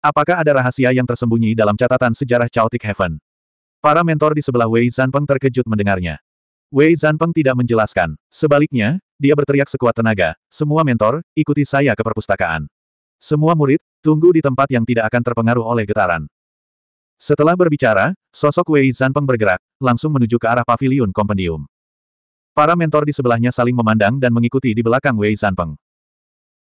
Apakah ada rahasia yang tersembunyi dalam catatan sejarah Chaotic Heaven? Para mentor di sebelah Wei Zanpeng terkejut mendengarnya. Wei Zanpeng tidak menjelaskan. Sebaliknya, dia berteriak sekuat tenaga, semua mentor, ikuti saya ke perpustakaan. Semua murid, tunggu di tempat yang tidak akan terpengaruh oleh getaran. Setelah berbicara, sosok Wei Zanpeng bergerak, langsung menuju ke arah pavilion kompendium. Para mentor di sebelahnya saling memandang dan mengikuti di belakang Wei Zanpeng.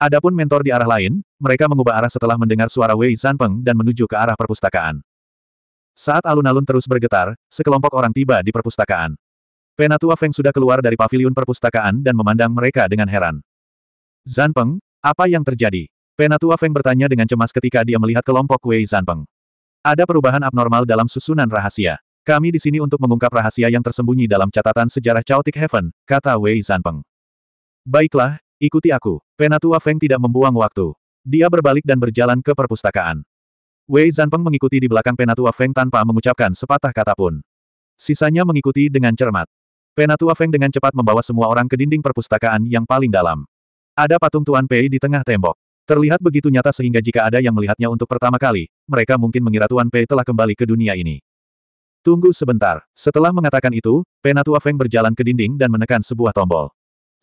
Adapun mentor di arah lain, mereka mengubah arah setelah mendengar suara Wei Zanpeng dan menuju ke arah perpustakaan. Saat alun-alun terus bergetar, sekelompok orang tiba di perpustakaan. Penatua Feng sudah keluar dari pavilion perpustakaan dan memandang mereka dengan heran. Zanpeng, apa yang terjadi? Penatua Feng bertanya dengan cemas ketika dia melihat kelompok Wei Zanpeng. Ada perubahan abnormal dalam susunan rahasia. Kami di sini untuk mengungkap rahasia yang tersembunyi dalam catatan sejarah Chaotic Heaven, kata Wei Zanpeng. Baiklah, ikuti aku. Penatua Feng tidak membuang waktu. Dia berbalik dan berjalan ke perpustakaan. Wei Zanpeng mengikuti di belakang Penatua Feng tanpa mengucapkan sepatah kata pun. Sisanya mengikuti dengan cermat. Penatua Feng dengan cepat membawa semua orang ke dinding perpustakaan yang paling dalam. Ada patung Tuan Pei di tengah tembok. Terlihat begitu nyata sehingga jika ada yang melihatnya untuk pertama kali, mereka mungkin mengira Tuan Pei telah kembali ke dunia ini. Tunggu sebentar. Setelah mengatakan itu, Penatua Feng berjalan ke dinding dan menekan sebuah tombol.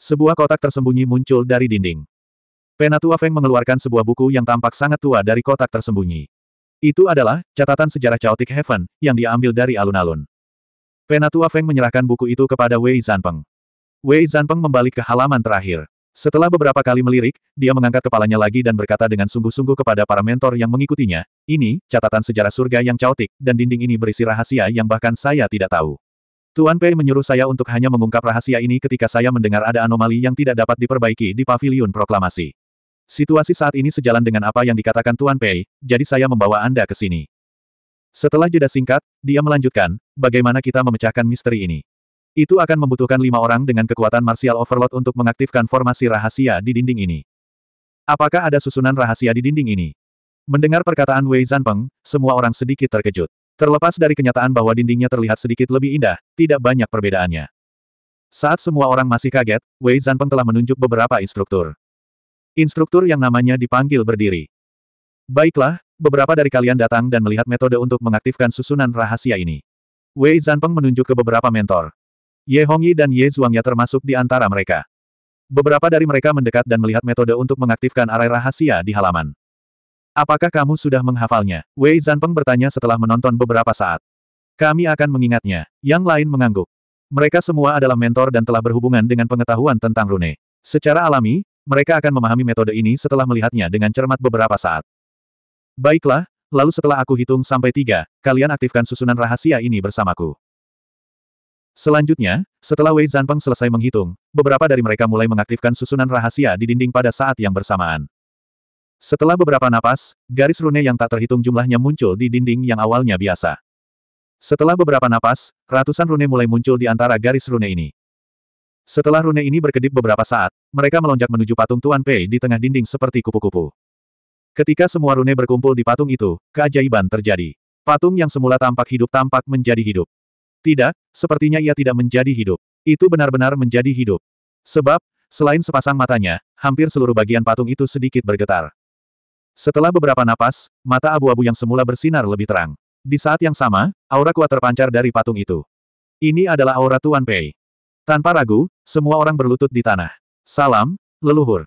Sebuah kotak tersembunyi muncul dari dinding. Penatua Feng mengeluarkan sebuah buku yang tampak sangat tua dari kotak tersembunyi. Itu adalah catatan sejarah Chaotic Heaven yang diambil dari alun-alun. Penatua Feng menyerahkan buku itu kepada Wei Zanpeng. Wei Zanpeng membalik ke halaman terakhir. Setelah beberapa kali melirik, dia mengangkat kepalanya lagi dan berkata dengan sungguh-sungguh kepada para mentor yang mengikutinya, ini, catatan sejarah surga yang caotik, dan dinding ini berisi rahasia yang bahkan saya tidak tahu. Tuan Pei menyuruh saya untuk hanya mengungkap rahasia ini ketika saya mendengar ada anomali yang tidak dapat diperbaiki di paviliun proklamasi. Situasi saat ini sejalan dengan apa yang dikatakan Tuan Pei, jadi saya membawa Anda ke sini. Setelah jeda singkat, dia melanjutkan, bagaimana kita memecahkan misteri ini. Itu akan membutuhkan lima orang dengan kekuatan martial overload untuk mengaktifkan formasi rahasia di dinding ini. Apakah ada susunan rahasia di dinding ini? Mendengar perkataan Wei Zanpeng, semua orang sedikit terkejut. Terlepas dari kenyataan bahwa dindingnya terlihat sedikit lebih indah, tidak banyak perbedaannya. Saat semua orang masih kaget, Wei Zanpeng telah menunjuk beberapa instruktur. Instruktur yang namanya dipanggil berdiri. Baiklah, beberapa dari kalian datang dan melihat metode untuk mengaktifkan susunan rahasia ini. Wei Zanpeng menunjuk ke beberapa mentor. Ye Hongyi dan Ye Zhuangya termasuk di antara mereka. Beberapa dari mereka mendekat dan melihat metode untuk mengaktifkan arai rahasia di halaman. Apakah kamu sudah menghafalnya? Wei Zanpeng bertanya setelah menonton beberapa saat. Kami akan mengingatnya. Yang lain mengangguk. Mereka semua adalah mentor dan telah berhubungan dengan pengetahuan tentang rune. Secara alami, mereka akan memahami metode ini setelah melihatnya dengan cermat beberapa saat. Baiklah, lalu setelah aku hitung sampai tiga, kalian aktifkan susunan rahasia ini bersamaku. Selanjutnya, setelah Wei Zanpeng selesai menghitung, beberapa dari mereka mulai mengaktifkan susunan rahasia di dinding pada saat yang bersamaan. Setelah beberapa napas, garis rune yang tak terhitung jumlahnya muncul di dinding yang awalnya biasa. Setelah beberapa napas, ratusan rune mulai muncul di antara garis rune ini. Setelah rune ini berkedip beberapa saat, mereka melonjak menuju patung Tuan Pei di tengah dinding seperti kupu-kupu. Ketika semua rune berkumpul di patung itu, keajaiban terjadi. Patung yang semula tampak hidup tampak menjadi hidup. Tidak, sepertinya ia tidak menjadi hidup. Itu benar-benar menjadi hidup. Sebab, selain sepasang matanya, hampir seluruh bagian patung itu sedikit bergetar. Setelah beberapa napas, mata abu-abu yang semula bersinar lebih terang. Di saat yang sama, aura kuat terpancar dari patung itu. Ini adalah aura Tuan Pei. Tanpa ragu, semua orang berlutut di tanah. Salam, leluhur.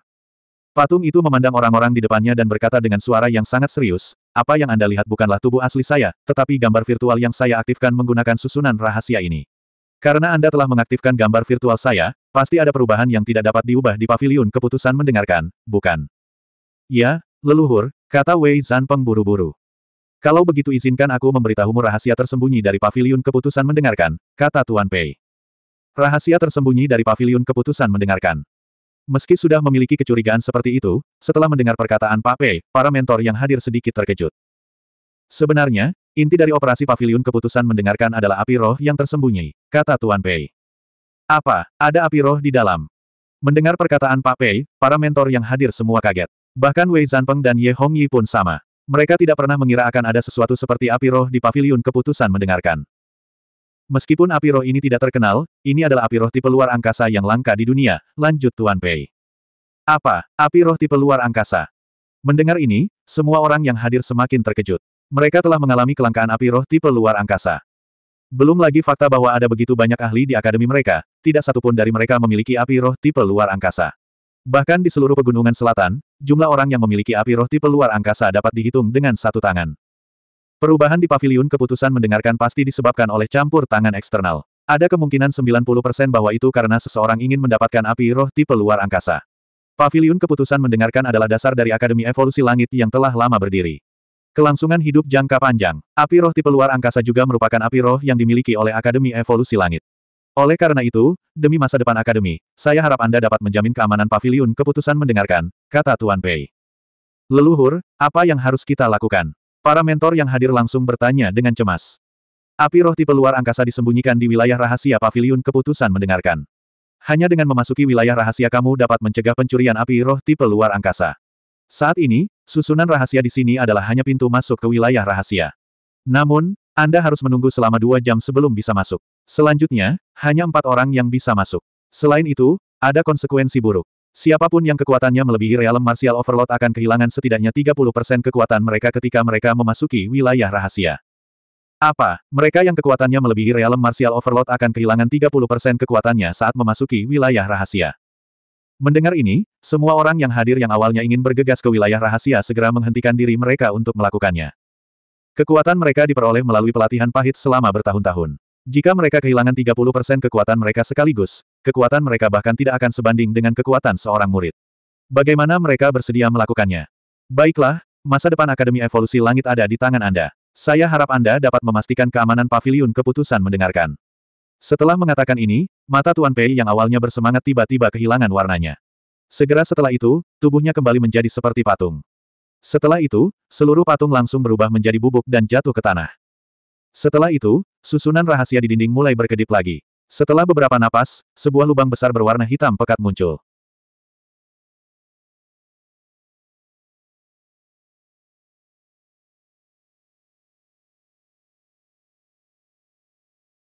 Patung itu memandang orang-orang di depannya dan berkata dengan suara yang sangat serius, apa yang Anda lihat bukanlah tubuh asli saya, tetapi gambar virtual yang saya aktifkan menggunakan susunan rahasia ini. Karena Anda telah mengaktifkan gambar virtual saya, pasti ada perubahan yang tidak dapat diubah di pavilion keputusan mendengarkan, bukan? Ya, leluhur, kata Wei Zanpeng buru-buru. Kalau begitu izinkan aku memberitahumu rahasia tersembunyi dari pavilion keputusan mendengarkan, kata Tuan Pei. Rahasia tersembunyi dari pavilion keputusan mendengarkan. Meski sudah memiliki kecurigaan seperti itu, setelah mendengar perkataan Pape, para mentor yang hadir sedikit terkejut. Sebenarnya, inti dari operasi pavilion keputusan mendengarkan adalah api roh yang tersembunyi, kata Tuan Pei. Apa, ada api roh di dalam? Mendengar perkataan Pape, para mentor yang hadir semua kaget. Bahkan Wei Zanpeng dan Ye Hongyi pun sama. Mereka tidak pernah mengira akan ada sesuatu seperti api roh di pavilion keputusan mendengarkan. Meskipun api roh ini tidak terkenal, ini adalah api roh tipe luar angkasa yang langka di dunia, lanjut Tuan Pei. Apa, api roh tipe luar angkasa? Mendengar ini, semua orang yang hadir semakin terkejut. Mereka telah mengalami kelangkaan api roh tipe luar angkasa. Belum lagi fakta bahwa ada begitu banyak ahli di akademi mereka, tidak satupun dari mereka memiliki api roh tipe luar angkasa. Bahkan di seluruh pegunungan selatan, jumlah orang yang memiliki api roh tipe luar angkasa dapat dihitung dengan satu tangan. Perubahan di pavilion keputusan mendengarkan pasti disebabkan oleh campur tangan eksternal. Ada kemungkinan 90% bahwa itu karena seseorang ingin mendapatkan api roh tipe luar angkasa. Pavilion keputusan mendengarkan adalah dasar dari Akademi Evolusi Langit yang telah lama berdiri. Kelangsungan hidup jangka panjang. Api roh tipe luar angkasa juga merupakan api roh yang dimiliki oleh Akademi Evolusi Langit. Oleh karena itu, demi masa depan Akademi, saya harap Anda dapat menjamin keamanan pavilion keputusan mendengarkan, kata Tuan Pei. Leluhur, apa yang harus kita lakukan? Para mentor yang hadir langsung bertanya dengan cemas. Api roh tipe luar angkasa disembunyikan di wilayah rahasia pavilion keputusan mendengarkan. Hanya dengan memasuki wilayah rahasia kamu dapat mencegah pencurian api roh tipe luar angkasa. Saat ini, susunan rahasia di sini adalah hanya pintu masuk ke wilayah rahasia. Namun, Anda harus menunggu selama dua jam sebelum bisa masuk. Selanjutnya, hanya empat orang yang bisa masuk. Selain itu, ada konsekuensi buruk. Siapapun yang kekuatannya melebihi realem martial overload akan kehilangan setidaknya 30% kekuatan mereka ketika mereka memasuki wilayah rahasia. Apa, mereka yang kekuatannya melebihi realem martial overload akan kehilangan 30% kekuatannya saat memasuki wilayah rahasia. Mendengar ini, semua orang yang hadir yang awalnya ingin bergegas ke wilayah rahasia segera menghentikan diri mereka untuk melakukannya. Kekuatan mereka diperoleh melalui pelatihan pahit selama bertahun-tahun. Jika mereka kehilangan 30% kekuatan mereka sekaligus, kekuatan mereka bahkan tidak akan sebanding dengan kekuatan seorang murid. Bagaimana mereka bersedia melakukannya? Baiklah, masa depan Akademi Evolusi Langit ada di tangan Anda. Saya harap Anda dapat memastikan keamanan pavilion keputusan mendengarkan. Setelah mengatakan ini, mata Tuan Pei yang awalnya bersemangat tiba-tiba kehilangan warnanya. Segera setelah itu, tubuhnya kembali menjadi seperti patung. Setelah itu, seluruh patung langsung berubah menjadi bubuk dan jatuh ke tanah. Setelah itu, susunan rahasia di dinding mulai berkedip lagi. Setelah beberapa napas, sebuah lubang besar berwarna hitam pekat muncul.